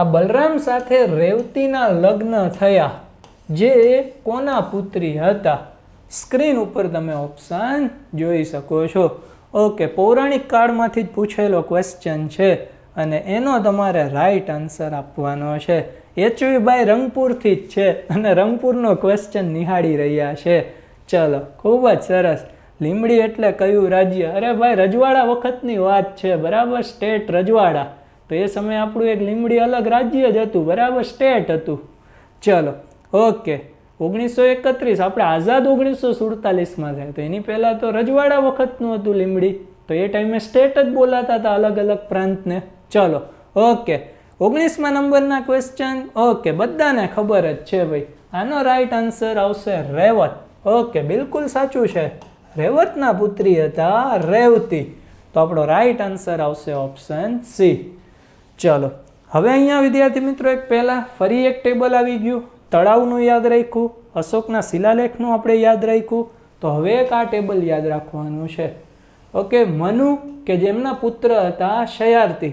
આ બલરામ સાથે રેવતીના લગ્ન થયા જે કોના પુત્રી હતા સ્ક્રીન ઉપર તમે ઓપ્શન જોઈ શકો છો ઓકે પૌરાણિક કાળમાંથી જ પૂછેલો ક્વેશ્ચન છે અને એનો તમારે રાઈટ આન્સર આપવાનો છે એચવીભાઈ રંગપુરથી જ છે અને રંગપુરનો ક્વેશ્ચન નિહાળી રહ્યા છે ચલો ખૂબ જ સરસ લીમડી એટલે કયું રાજ્ય અરે ભાઈ રજવાડા વખતની વાત છે બરાબર સ્ટેટ રજવાડા તો એ સમયે આપણું એક લીમડી અલગ રાજ્ય જ હતું બરાબર સ્ટેટ હતું ચલો ઓકે ઓગણીસો એકત્રીસ આપણે આઝાદ ઓગણીસો સુડતાલીસમાં થયા તો એની પહેલાં તો રજવાડા વખતનું હતું લીમડી તો એ ટાઈમે સ્ટેટ જ બોલાતા હતા અલગ અલગ પ્રાંતને ચલો ઓકે ઓગણીસમાં નંબરના ક્વેશ્ચન ઓકે બધાને ખબર જ છે ભાઈ આનો રાઈટ આન્સર આવશે રેવત ઓકે બિલકુલ સાચું છે રેવતના પુત્રી હતા રેવતી તો આપણો રાઈટ આન્સર આવશે ઓપ્શન સી ચલો હવે અહીંયા વિદ્યાર્થી મિત્રો એક પહેલાં ફરી એક ટેબલ આવી ગયું તળાવનું યાદ રાખ્યું અશોકના શિલાલેખનું આપણે યાદ રાખ્યું તો હવે એક આ ટેબલ યાદ રાખવાનું છે ઓકે મનુ કે જેમના પુત્ર હતા શયાર્તી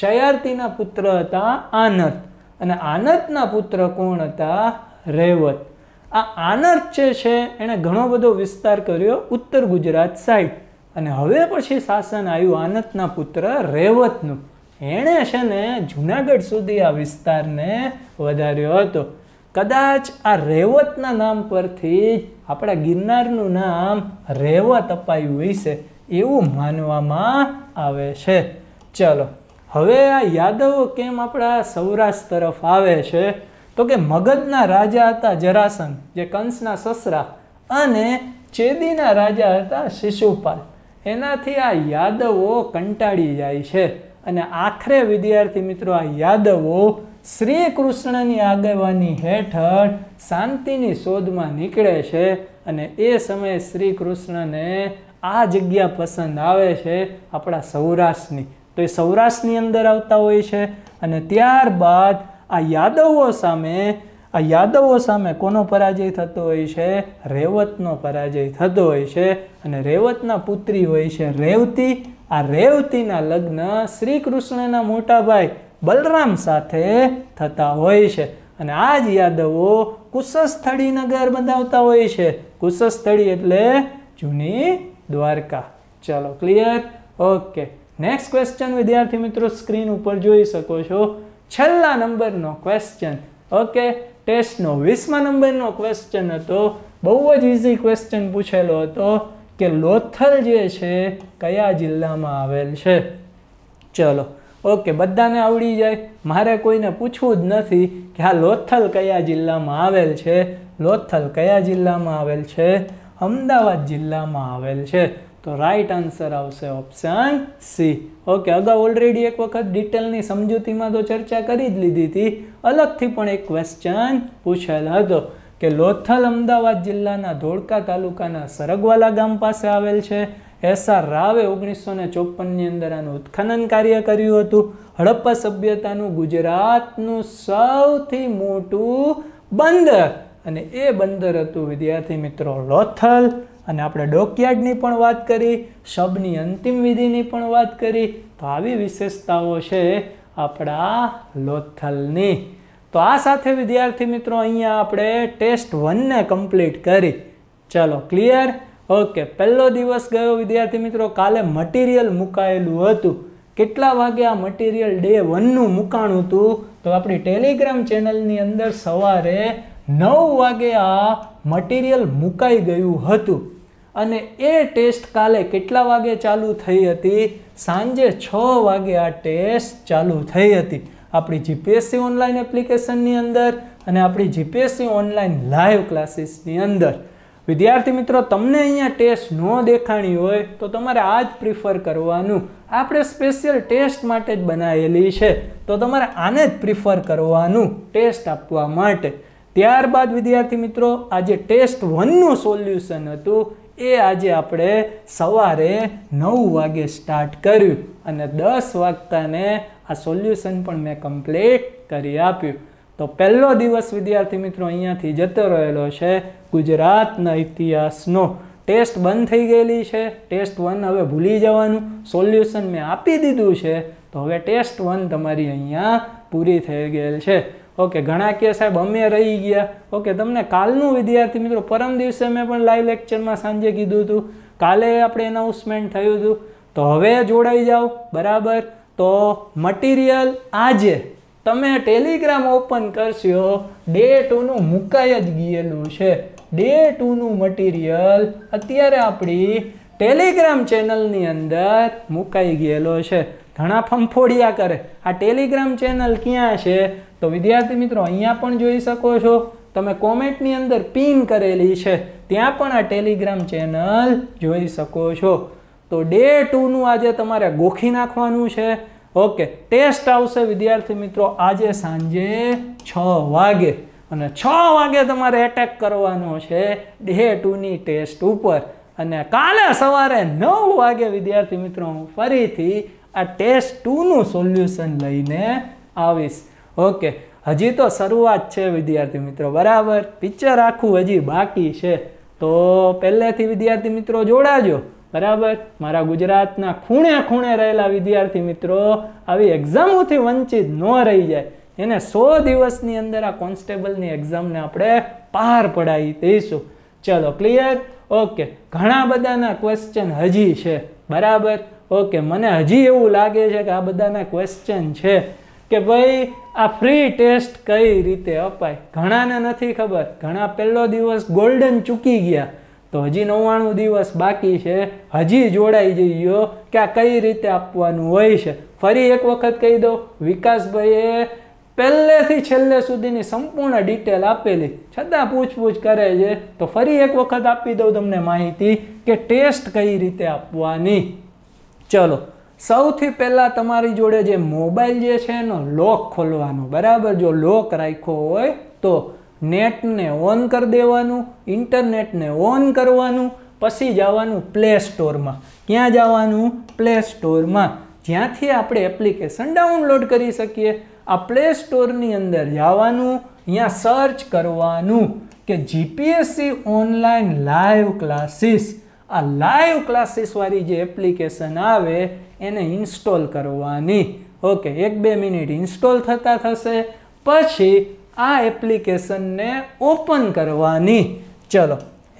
શયાર્તીના પુત્ર હતા આનત અને આનતના પુત્ર કોણ હતા રેવત આ આનત જે છે એણે ઘણો બધો વિસ્તાર કર્યો ઉત્તર ગુજરાત સાઈડ અને હવે પછી શાસન આવ્યું આનતના પુત્ર રેવતનું એણે છે ને જુનાગઢ સુધી આ વિસ્તારને વધાર્યો હતો કદાચ આ રેવતના નામ પરથી આપણા ગિરનારનું નામ રેવત અપાયું હશે એવું માનવામાં આવે છે ચલો હવે આ યાદવો કેમ આપણા સૌરાષ્ટ્ર તરફ આવે છે તો કે મગધના રાજા હતા જરાસન જે કંસના સસરા અને ચેદીના રાજા હતા શિશુપાલ એનાથી આ યાદવો કંટાળી જાય છે અને આખરે વિદ્યાર્થી મિત્રો આ યાદવો શ્રી કૃષ્ણની આગેવાની હેઠળ શાંતિની શોધમાં નીકળે છે અને એ સમયે શ્રી કૃષ્ણને આ જગ્યા પસંદ આવે છે આપણા સૌરાષ્ટ્રની તો એ સૌરાષ્ટ્રની અંદર આવતા હોય છે અને ત્યારબાદ આ યાદવો સામે આ યાદવો સામે કોનો પરાજય થતો હોય છે રેવતનો પરાજય થતો હોય છે અને રેવતના પુત્રી હોય છે રેવતી આ રેવતીના લગ્ન શ્રી કૃષ્ણના મોટા ભાઈ બલરામ સાથે થતા હોય છે અને આ જ યાદવો કુશસ્થળી નગર બંધાવતા હોય છે કુશસ્થળી એટલે જૂની દ્વારકા ચલો ક્લિયર ઓકે નેક્સ્ટ ક્વેશ્ચન વિદ્યાર્થી મિત્રો સ્ક્રીન ઉપર જોઈ શકો છો છેલ્લા નંબરનો ક્વેશ્ચન ઓકે ટેસ્ટનો વીસમા નંબરનો ક્વેશ્ચન હતો બહુ જ ઇઝી ક્વેશ્ચન પૂછેલો હતો કે લોથલ જે છે કયા જિલ્લામાં આવેલ છે ચલો ઓકે બધાને આવડી જાય મારે કોઈને પૂછવું જ નથી કે આ લોથલ કયા જિલ્લામાં આવેલ છે લોથલ કયા જિલ્લામાં આવેલ છે અમદાવાદ જિલ્લામાં આવેલ છે તો રાઈટ આન્સર આવશે ઓપ્શન સી ઓકે અગાઉ ઓલરેડી એક વખત ડિટેલની સમજૂતીમાં તો ચર્ચા કરી જ લીધી હતી અલગથી પણ એક ક્વેશ્ચન પૂછેલ હતો કે લોથલ અમદાવાદ જિલ્લાના ધોળકા તાલુકાના સરગવાલા ગામ પાસે આવેલ છે એસ રાવે ઓગણીસો ને ચોપનની અંદર આનું ઉત્ખનન કાર્ય કર્યું હતું હડપ્પા સભ્યતાનું ગુજરાતનું સૌથી મોટું બંદર અને એ બંદર હતું વિદ્યાર્થી મિત્રો લોથલ અને આપણે ડોકયાર્ડની પણ વાત કરી શબની અંતિમ વિધિની પણ વાત કરી તો આવી વિશેષતાઓ છે આપણા લોથલની તો આ સાથે વિદ્યાર્થી મિત્રો અહીંયા આપણે ટેસ્ટ વનને કમ્પ્લીટ કરી ચલો ક્લિયર ઓકે પહેલો દિવસ ગયો વિદ્યાર્થી મિત્રો કાલે મટીરિયલ મુકાયેલું હતું કેટલા વાગે આ મટીરિયલ ડે વનનું મુકાણું હતું તો આપણી ટેલિગ્રામ ચેનલની અંદર સવારે નવ વાગે આ મટીરિયલ મુકાઈ ગયું હતું અને એ ટેસ્ટ કાલે કેટલા વાગે ચાલુ થઈ હતી સાંજે છ વાગે આ ટેસ્ટ ચાલુ થઈ હતી આપણી જીપીએસસી ઓનલાઈન એપ્લિકેશનની અંદર અને આપણી જીપીએસસી ઓનલાઈન લાઈવ ક્લાસીસની અંદર વિદ્યાર્થી મિત્રો તમને અહીંયા ટેસ્ટ ન દેખાણી હોય તો તમારે આ જ પ્રિફર કરવાનું આપણે સ્પેશિયલ ટેસ્ટ માટે જ બનાવેલી છે તો તમારે આને જ પ્રિફર કરવાનું ટેસ્ટ આપવા માટે ત્યારબાદ વિદ્યાર્થી મિત્રો આજે ટેસ્ટ વનનું સોલ્યુશન હતું એ આજે આપણે સવારે નવ વાગે સ્ટાર્ટ કર્યું અને દસ વાગતાને આ સોલ્યુશન પણ મેં કમ્પ્લીટ કરી આપ્યું તો પહેલો દિવસ વિદ્યાર્થી મિત્રો અહીંયાથી જતો રહેલો છે ગુજરાતના ઇતિહાસનો ટેસ્ટ બંધ થઈ ગયેલી છે ટેસ્ટ વન હવે ભૂલી જવાનું સોલ્યુશન મેં આપી દીધું છે તો હવે ટેસ્ટ વન તમારી અહીંયા પૂરી થઈ ગયેલ છે ઓકે ઘણા કે સાહેબ અમે રહી ગયા ઓકે તમને કાલનું વિદ્યાર્થી મિત્રો પરમ દિવસે મેં પણ લાઈવ લેક્ચરમાં સાંજે કીધું હતું કાલે આપણે એનાઉન્સમેન્ટ થયું હતું તો હવે જોડાઈ જાઓ બરાબર તો મટીરિયલ આજે તમે ટેલિગ્રામ ઓપન કરશો ડે ટુનું મુકાઈ જ ગયેલું છે ડે ટુનું મટીરિયલ અત્યારે આપણી ટેલિગ્રામ ચેનલની અંદર મુકાઈ ગયેલો છે ઘણા ફંફોડિયા કરે આ ટેલિગ્રામ ચેનલ ક્યાં છે તો વિદ્યાર્થી મિત્રો અહીંયા પણ જોઈ શકો છો તમે કોમેન્ટની અંદર પિન કરેલી છે ત્યાં પણ આ ટેલિગ્રામ ચેનલ જોઈ શકો છો તો ડે ટુનું આજે તમારે ગોખી નાખવાનું છે ઓકે ટેસ્ટ આવશે વિદ્યાર્થી મિત્રો આજે સાંજે છ વાગે અને છ વાગે તમારે એટેક કરવાનો છે ડે ટુની ટેસ્ટ ઉપર અને કાલે સવારે નવ વાગે વિદ્યાર્થી મિત્રો હું ફરીથી આ ટેસ્ટ ટુનું સોલ્યુશન લઈને આવીશ ઓકે હજી તો શરૂઆત છે વિદ્યાર્થી મિત્રો બરાબર પિક્ચર આખું હજી બાકી છે તો પહેલેથી વિદ્યાર્થી મિત્રો જોડાજો બરાબર મારા ગુજરાતના ખૂણે ખૂણે રહેલા વિદ્યાર્થી મિત્રો આવી એક્ઝામોથી વંચિત ન રહી જાય એને સો દિવસની અંદર આ કોન્સ્ટેબલની એક્ઝામને આપણે પાર પડાવી દઈશું ચલો ક્લિયર ઓકે ઘણા બધાના ક્વેશ્ચન હજી છે બરાબર ઓકે મને હજી એવું લાગે છે કે આ બધાના ક્વેશ્ચન છે કે ભાઈ આ ફ્રી ટેસ્ટ કઈ રીતે અપાય ઘણાને નથી ખબર ઘણા પહેલો દિવસ ગોલ્ડન ચૂકી ગયા તો હજી નવ્વાણું દિવસ બાકી છે હજી જોડાઈ જઈયો કે આ કઈ રીતે આપવાનું હોય છે ફરી એક વખત કહી દો વિકાસભાઈએ પહેલેથી છેલ્લે સુધીની સંપૂર્ણ ડિટેલ આપેલી છતાં પૂછપૂછ કરે છે તો ફરી એક વખત આપી દઉં તમને માહિતી કે ટેસ્ટ કઈ રીતે આપવાની ચલો સૌથી પહેલાં તમારી જોડે જે મોબાઈલ જે છે એનો લોક ખોલવાનો બરાબર જો લોક રાખ્યો હોય તો નેટને ઓન કરી દેવાનું ઇન્ટરનેટને ઓન કરવાનું પછી જવાનું પ્લે સ્ટોરમાં ક્યાં જવાનું પ્લે સ્ટોરમાં જ્યાંથી આપણે એપ્લિકેશન ડાઉનલોડ કરી શકીએ આ પ્લે સ્ટોરની અંદર જવાનું અહીંયા સર્ચ કરવાનું કે જીપીએસસી ઓનલાઈન લાઈવ ક્લાસીસ આ લાઈવ ક્લાસીસવાળી જે એપ્લિકેશન આવે એને ઇન્સ્ટોલ કરવાની ઓકે એક બે મિનિટ ઇન્સ્ટોલ થતાં થશે પછી આ એપ્લિકેશનને ઓપન કરવાની ચલો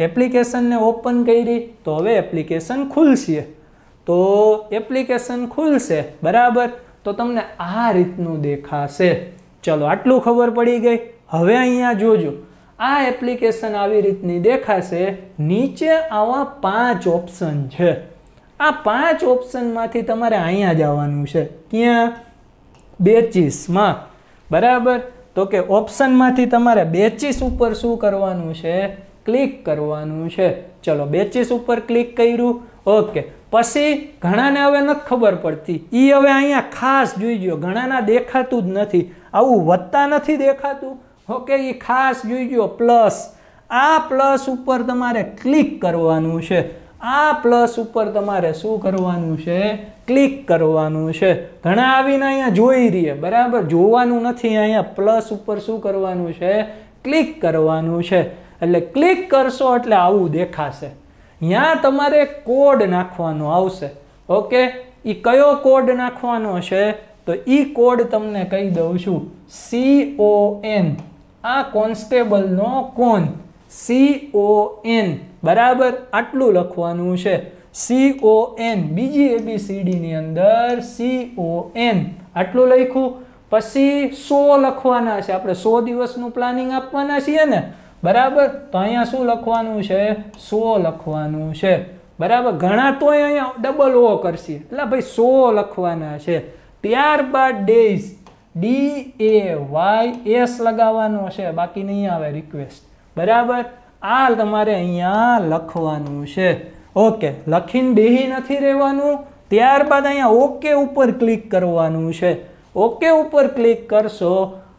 એપ્લિકેશનને ઓપન કરી તો હવે એપ્લિકેશન ખુલશે તો એપ્લિકેશન ખુલશે બરાબર તો તમને આ રીતનું દેખાશે ચલો આટલું ખબર પડી ગઈ હવે અહીંયા જોજો આ એપ્લિકેશન આવી રીતની દેખાશે નીચે આવા પાંચ ઓપ્શન છે આ પાંચ ઓપ્શનમાંથી તમારે અહીંયા જવાનું છે ક્યાં બેચીસમાં બરાબર તો કે ઓપ્શનમાંથી તમારે બેચીસ ઉપર શું કરવાનું છે ક્લિક કરવાનું છે ચલો બેચીસ ઉપર ક્લિક કર્યું ઓકે પછી ઘણાને હવે નથી ખબર પડતી એ હવે અહીંયા ખાસ જોઈ ગયો ઘણાના દેખાતું જ નથી આવું વધતા નથી દેખાતું ઓકે એ ખાસ જોઈ ગયો પ્લસ આ પ્લસ ઉપર તમારે ક્લિક કરવાનું છે આ પ્લસ ઉપર તમારે શું કરવાનું છે ક્લિક કરવાનું છે ઘણા આવીને અહીંયા જોઈ રહીએ બરાબર જોવાનું નથી અહીંયા પ્લસ ઉપર શું કરવાનું છે ક્લિક કરવાનું છે એટલે ક્લિક કરશો એટલે આવું દેખાશે ત્યાં તમારે કોડ નાખવાનો આવશે ઓકે એ કયો કોડ નાખવાનો છે તો એ કોડ તમને કહી દઉં છું સી ઓ એન આ કોન્સ્ટેબલનો કોન સી ઓ એન બરાબર આટલું લખવાનું છે સીઓએન બીજી એબીસીડીની અંદર સી ઓ એન આટલું લખ્યું પછી સો લખવાના છે આપણે સો દિવસનું પ્લાનિંગ આપવાના છીએ ને બરાબર તો અહીંયા શું લખવાનું છે સો લખવાનું છે બરાબર ઘણા તોય અહીંયા ડબલ ઓ કરશે એટલે ભાઈ સો લખવાના છે ત્યારબાદ days D A Y S લગાવવાનો છે બાકી નહીં આવે રિક્વેસ્ટ બરાબર આ તમારે અહીંયા લખવાનું છે ઓકે લખીને બેહી નથી રહેવાનું ત્યારબાદ અહીંયા ઓકે ઉપર ક્લિક કરવાનું છે ઓકે ઉપર ક્લિક કરશો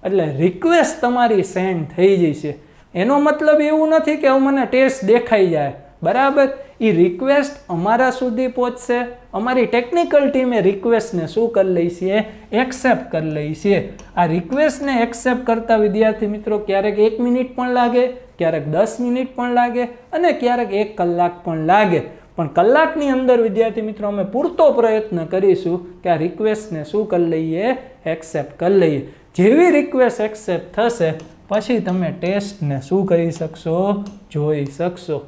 એટલે રિક્વેસ્ટ તમારી સેન્ડ થઈ જશે એનો મતલબ એવું નથી કે મને ટેસ્ટ દેખાઈ જાય બરાબર એ રિક્વેસ્ટ અમારા સુધી પહોંચશે અમારી ટેકનિકલ ટીમે રિક્વેસ્ટને શું કરી લઈશીએ એક્સેપ્ટ કરી લઈ છીએ આ રિક્વેસ્ટને એક્સેપ્ટ કરતા વિદ્યાર્થી મિત્રો ક્યારેક એક મિનિટ પણ લાગે ક્યારેક દસ મિનિટ પણ લાગે અને ક્યારેક એક કલાક પણ લાગે પણ કલાકની અંદર વિદ્યાર્થી મિત્રો અમે પૂરતો પ્રયત્ન કરીશું કે આ રિક્વેસ્ટને શું કરી લઈએ એક્સેપ્ટ કરી લઈએ જેવી રિક્વેસ્ટ એક્સેપ્ટ થશે પછી તમે ટેસ્ટને શું કરી શકશો જોઈ શકશો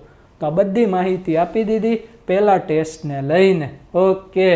તો આ બધી માહિતી આપી દીધી પહેલાં ટેસ્ટને લઈને ઓકે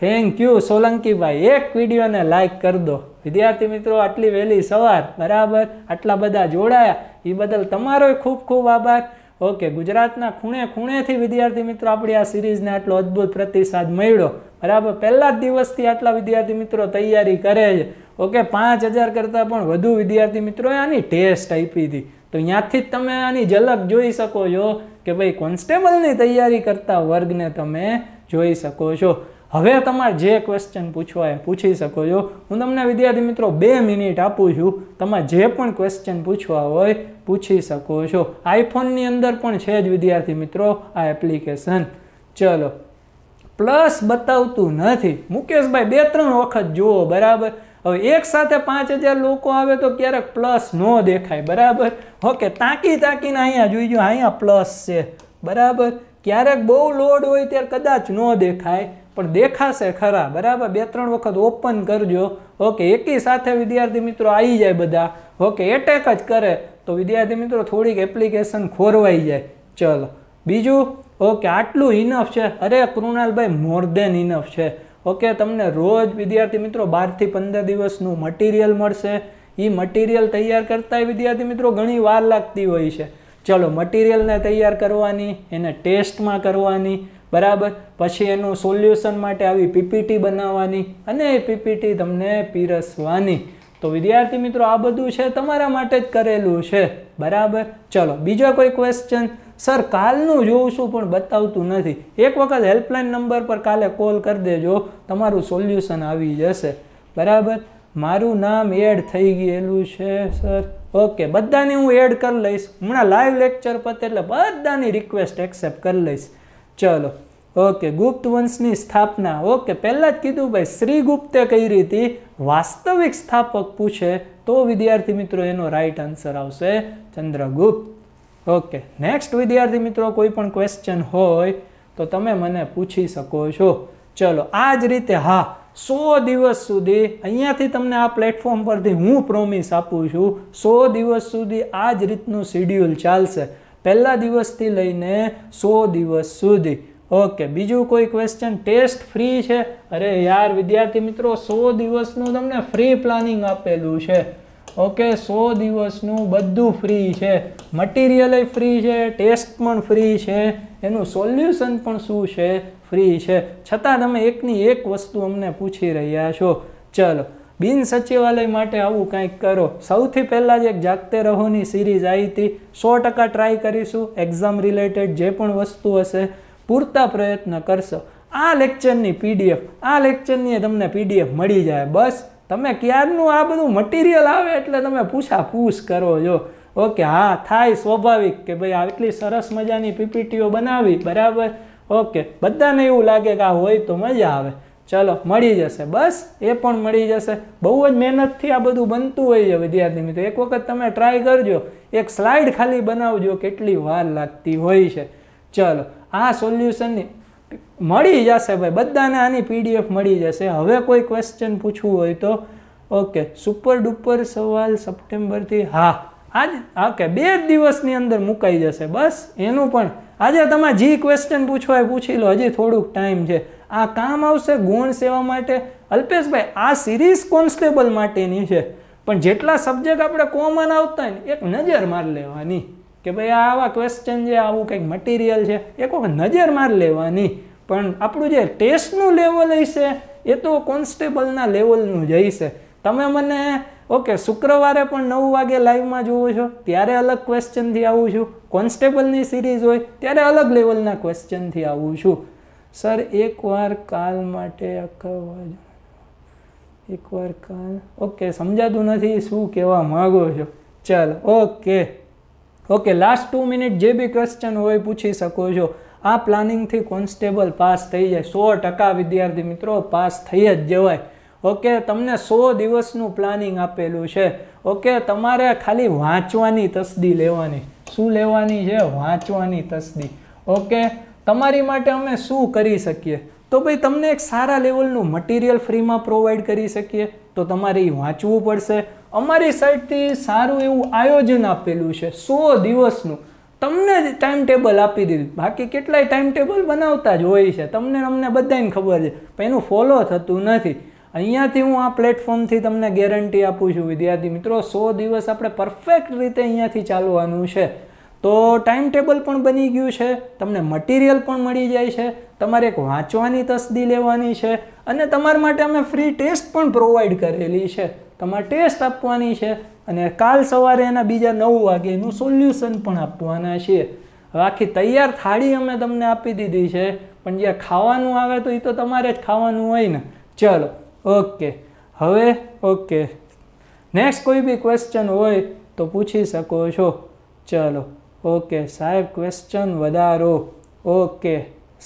થેન્ક યુ સોલંકીભાઈ એક વિડીયોને લાઇક કરી દો વિદ્યાર્થી મિત્રો આટલી વહેલી સવાર બરાબર આટલા બધા જોડાયા એ બદલ તમારો ખૂબ ખૂબ આભાર ઓકે ગુજરાતના ખૂણે ખૂણેથી વિદ્યાર્થી મિત્રો આપણી આ સિરીઝને આટલો અદ્ભુત પ્રતિસાદ મળ્યો બરાબર પહેલા જ દિવસથી આટલા વિદ્યાર્થી મિત્રો તૈયારી કરે છે ઓકે પાંચ હજાર કરતાં પણ વધુ વિદ્યાર્થી મિત્રોએ આની ટેસ્ટ આપી હતી તો ત્યાંથી જ તમે આની ઝલક જોઈ શકો છો કે ભાઈ કોન્સ્ટેબલની તૈયારી કરતા વર્ગને તમે જોઈ શકો છો હવે તમારે જે ક્વેશ્ચન પૂછવા એ પૂછી શકો છો હું તમને વિદ્યાર્થી મિત્રો બે મિનિટ આપું છું તમારે જે પણ ક્વેશ્ચન પૂછવા હોય પૂછી શકો છો આઈફોનની અંદર પણ છે જ વિદ્યાર્થી મિત્રો આ એપ્લિકેશન ચલો પ્લસ બતાવતું નથી મુકેશભાઈ બે ત્રણ વખત જુઓ બરાબર હવે એક સાથે પાંચ હજાર લોકો આવે તો ક્યારેક પ્લસ ન દેખાય બરાબર ઓકે તાકી તાકીને અહીંયા જોઈ જો અહીંયા પ્લસ છે બરાબર ક્યારેક બહુ લોડ હોય ત્યારે કદાચ ન દેખાય પણ દેખાશે ખરા બરાબર બે ત્રણ વખત ઓપન કરજો ઓકે એકી સાથે વિદ્યાર્થી મિત્રો આવી જાય બધા ઓકે એટેક જ કરે તો વિદ્યાર્થી મિત્રો થોડીક એપ્લિકેશન ખોરવાઈ જાય ચલો બીજું ઓકે આટલું ઇનફ છે અરે કૃણાલભાઈ મોર દેન ઇનફ છે ઓકે તમને રોજ વિદ્યાર્થી મિત્રો બારથી પંદર દિવસનું મટીરિયલ મળશે એ મટીરિયલ તૈયાર કરતા વિદ્યાર્થી મિત્રો ઘણી વાર લાગતી હોય છે ચલો મટીરિયલને તૈયાર કરવાની એને ટેસ્ટમાં કરવાની બરાબર પછી એનું સોલ્યુશન માટે આવી પીપીટી બનાવવાની અને એ પીપીટી તમને પીરસવાની તો વિદ્યાર્થી મિત્રો આ બધું છે તમારા માટે જ કરેલું છે બરાબર ચલો બીજો કોઈ ક્વેશ્ચન સર કાલનું જોઉં છું પણ બતાવતું નથી એક વખત હેલ્પલાઇન નંબર પર કાલે કોલ કરી દેજો તમારું સોલ્યુશન આવી જશે બરાબર મારું નામ એડ થઈ ગયેલું છે સર ઓકે બધાને હું એડ કરી લઈશ હમણાં લાઈવ લેક્ચર પતે એટલે બધાની રિક્વેસ્ટ એક્સેપ્ટ કરી લઈશ ચલો ઓકે ગુપ્ત વંશની સ્થાપના ઓકે પહેલાં જ કીધું ભાઈ શ્રી ગુપ્તે કઈ રીતે વાસ્તવિક સ્થાપક પૂછે તો વિદ્યાર્થી મિત્રો એનો રાઈટ આન્સર આવશે ચંદ્રગુપ્ત ઓકે નેક્સ્ટ વિદ્યાર્થી મિત્રો કોઈ પણ ક્વેશ્ચન હોય તો તમે મને પૂછી શકો છો ચલો આ જ રીતે હા સો દિવસ સુધી અહીંયાથી તમને આ પ્લેટફોર્મ પરથી હું પ્રોમિસ આપું છું સો દિવસ સુધી આ જ રીતનું શિડ્યુલ ચાલશે પહેલા દિવસથી લઈને સો દિવસ સુધી ઓકે બીજું કોઈ ક્વેશ્ચન ટેસ્ટ ફ્રી છે અરે યાર વિદ્યાર્થી મિત્રો સો દિવસનું તમને ફ્રી પ્લાનિંગ આપેલું છે ઓકે સો દિવસનું બધું ફ્રી છે મટીરિયલ ફ્રી છે ટેસ્ટ પણ ફ્રી છે એનું સોલ્યુશન પણ શું છે ફ્રી છે છતાં તમે એકની એક વસ્તુ અમને પૂછી રહ્યા છો ચલો બિન સચિવાલય માટે આવું કંઈક કરો સૌથી પહેલાં જ એક જાગતે રહોની સિરીઝ આવી હતી સો ટકા ટ્રાય કરીશું એક્ઝામ રિલેટેડ જે પણ વસ્તુ હશે પૂરતા પ્રયત્ન કરશો આ લેક્ચરની પીડીએફ આ લેક્ચરની તમને પીડીએફ મળી જાય બસ તમે ક્યારનું આ બધું મટીરિયલ આવે એટલે તમે પૂછા પૂછ કરો જો ઓકે હા થાય સ્વાભાવિક કે ભાઈ આટલી સરસ મજાની પીપીટીઓ બનાવી બરાબર ઓકે બધાને એવું લાગે કે આ હોય તો મજા આવે ચલો મળી જશે બસ એ પણ મળી જશે બહુ જ મહેનતથી આ બધું બનતું હોય છે વિદ્યાર્થી મિત્રો એક વખત તમે ટ્રાય કરજો એક સ્લાઇડ ખાલી બનાવજો કેટલી વાર લાગતી હોય છે ચલો આ સોલ્યુશનની મળી જશે ભાઈ બધાને આની પીડીએફ મળી જશે હવે કોઈ ક્વેશ્ચન પૂછવું હોય તો ઓકે સુપર ડુપર સવાલ સપ્ટેમ્બરથી હા આજ ઓકે બે દિવસની અંદર મુકાઈ જશે બસ એનું પણ આજે તમે જે ક્વેશ્ચન પૂછવા પૂછી લો હજી થોડુંક ટાઈમ છે આ કામ આવશે ગુણ સેવા માટે અલ્પેશભાઈ આ સિરીઝ કોન્સ્ટેબલ માટેની છે પણ જેટલા સબ્જેક્ટ આપણે કોમન આવતા હોય ને એક નજર મારી લેવાની કે ભાઈ આવા ક્વેશ્ચન છે આવું કંઈક મટીરિયલ છે એક વખત નજર મારી લેવાની પણ આપણું જે ટેસ્ટનું લેવલ હશે એ તો કોન્સ્ટેબલના લેવલનું જ હશે તમે મને ઓકે શુક્રવારે પણ નવ વાગે લાઈવમાં જુઓ છો ત્યારે અલગ ક્વેશ્ચનથી આવું છું કોન્સ્ટેબલની સિરીઝ હોય ત્યારે અલગ લેવલના ક્વેશ્ચનથી આવું છું સર એકવાર કાલ માટે અકવાજો એકવાર કાલ ઓકે સમજાતું નથી શું કહેવા માગો છો ચાલો okay okay last two minute જે બી ક્વેશ્ચન હોય પૂછી શકો છો આ પ્લાનિંગથી કોન્સ્ટેબલ પાસ થઈ જાય સો ટકા વિદ્યાર્થી મિત્રો પાસ થઈ જ જવાય ઓકે તમને સો દિવસનું પ્લાનિંગ આપેલું છે ઓકે તમારે ખાલી વાંચવાની તસદી લેવાની શું લેવાની છે વાંચવાની તસદી ઓકે તમારી માટે અમે શું કરી શકીએ તો ભાઈ તમને એક સારા લેવલનું મટીરિયલ ફ્રીમાં પ્રોવાઈડ કરી શકીએ તો તમારે એ વાંચવું પડશે અમારી સાઈડથી સારું એવું આયોજન આપેલું છે સો દિવસનું તમને જ ટાઈમ ટેબલ આપી દીધું બાકી કેટલાય ટાઈમ ટેબલ બનાવતા જ હોય છે તમને અમને બધાને ખબર છે પણ એનું ફોલો થતું નથી અહીંયાથી હું આ પ્લેટફોર્મથી તમને ગેરંટી આપું છું વિદ્યાર્થી મિત્રો સો દિવસ આપણે પરફેક્ટ રીતે અહીંયાથી ચાલવાનું છે તો ટાઈમ ટેબલ પણ બની ગયું છે તમને મટીરિયલ પણ મળી જાય છે તમારે એક વાંચવાની તસદી લેવાની છે અને તમારા માટે અમે ફ્રી ટેસ્ટ પણ પ્રોવાઈડ કરેલી છે તમારે ટેસ્ટ આપવાની છે અને કાલ સવારે એના બીજા નવ વાગે એનું સોલ્યુશન પણ આપવાના છીએ હવે આખી તૈયાર થાળી અમે તમને આપી દીધી છે પણ જે ખાવાનું આવે તો એ તો તમારે જ ખાવાનું હોય ને ચલો ઓકે હવે ઓકે નેક્સ્ટ કોઈ બી ક્વેશ્ચન હોય તો પૂછી શકો છો ચલો ઓકે સાહેબ ક્વેશ્ચન વધારો ઓકે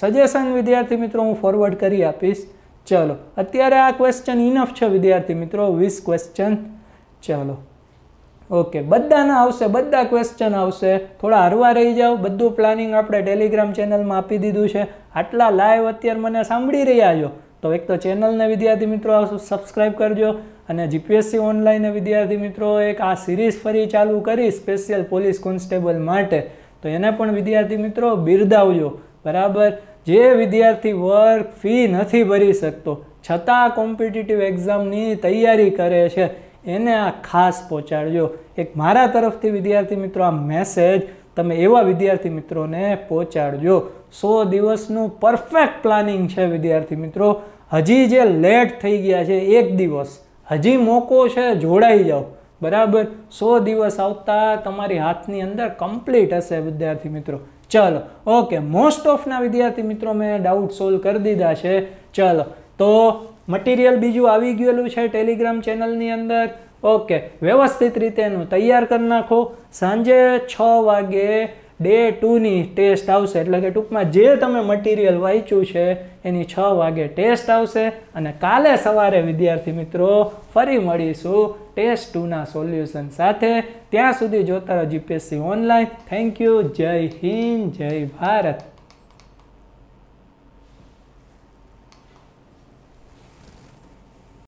સજેશન વિદ્યાર્થી મિત્રો હું ફોરવર્ડ કરી આપીશ ચલો અત્યારે આ ક્વેશ્ચન ઇનફ છે વિદ્યાર્થી મિત્રો વીસ ક્વેશ્ચન ચલો ઓકે બધાના આવશે બધા ક્વેશ્ચન આવશે થોડા હરવા રહી જાઓ બધું પ્લાનિંગ આપણે ટેલિગ્રામ ચેનલમાં આપી દીધું છે આટલા લાઈવ અત્યારે મને સાંભળી રહ્યા છો તો એક તો ચેનલને વિદ્યાર્થી મિત્રો સબસ્ક્રાઈબ કરજો અને જીપીએસસી ઓનલાઈન વિદ્યાર્થી મિત્રો એક આ સિરીઝ ફરી ચાલુ કરી સ્પેશિયલ પોલીસ કોન્સ્ટેબલ માટે તો એને પણ વિદ્યાર્થી મિત્રો બિરદાવજો બરાબર જે વિદ્યાર્થી વર્ગ ફી નથી ભરી શકતો છતાં કોમ્પિટિટિવ એક્ઝામની તૈયારી કરે છે એને આ ખાસ પહોંચાડજો એક મારા તરફથી વિદ્યાર્થી મિત્રો આ મેસેજ તમે એવા વિદ્યાર્થી મિત્રોને પહોંચાડજો સો દિવસનું પરફેક્ટ પ્લાનિંગ છે વિદ્યાર્થી મિત્રો હજી જે લેટ થઈ ગયા છે એક દિવસ હજી મોકો છે જોડાઈ જાઓ બરાબર સો દિવસ આવતા તમારી હાથની અંદર કમ્પ્લીટ હશે વિદ્યાર્થી મિત્રો ચલો ઓકે મોસ્ટ ઓફના વિદ્યાર્થી મિત્રો મેં ડાઉટ સોલ્વ કરી દીધા છે ચલો તો મટીરિયલ બીજું આવી ગયેલું છે ટેલિગ્રામ ચેનલની અંદર ઓકે વ્યવસ્થિત રીતે એનું તૈયાર કરી નાખો સાંજે છ વાગે ડે ટુની ટેસ્ટ આવશે એટલે કે ટૂંકમાં જે તમે મટીરિયલ વાંચ્યું છે એની છ વાગે ટેસ્ટ આવશે અને કાલે સવારે વિદ્યાર્થી મિત્રો ફરી મળીશું ટેસ્ટ ટુના સોલ્યુશન સાથે ત્યાં સુધી જોતા રહો જીપીએસસી ઓનલાઈન થેન્ક યુ જય હિન્દ જય ભારત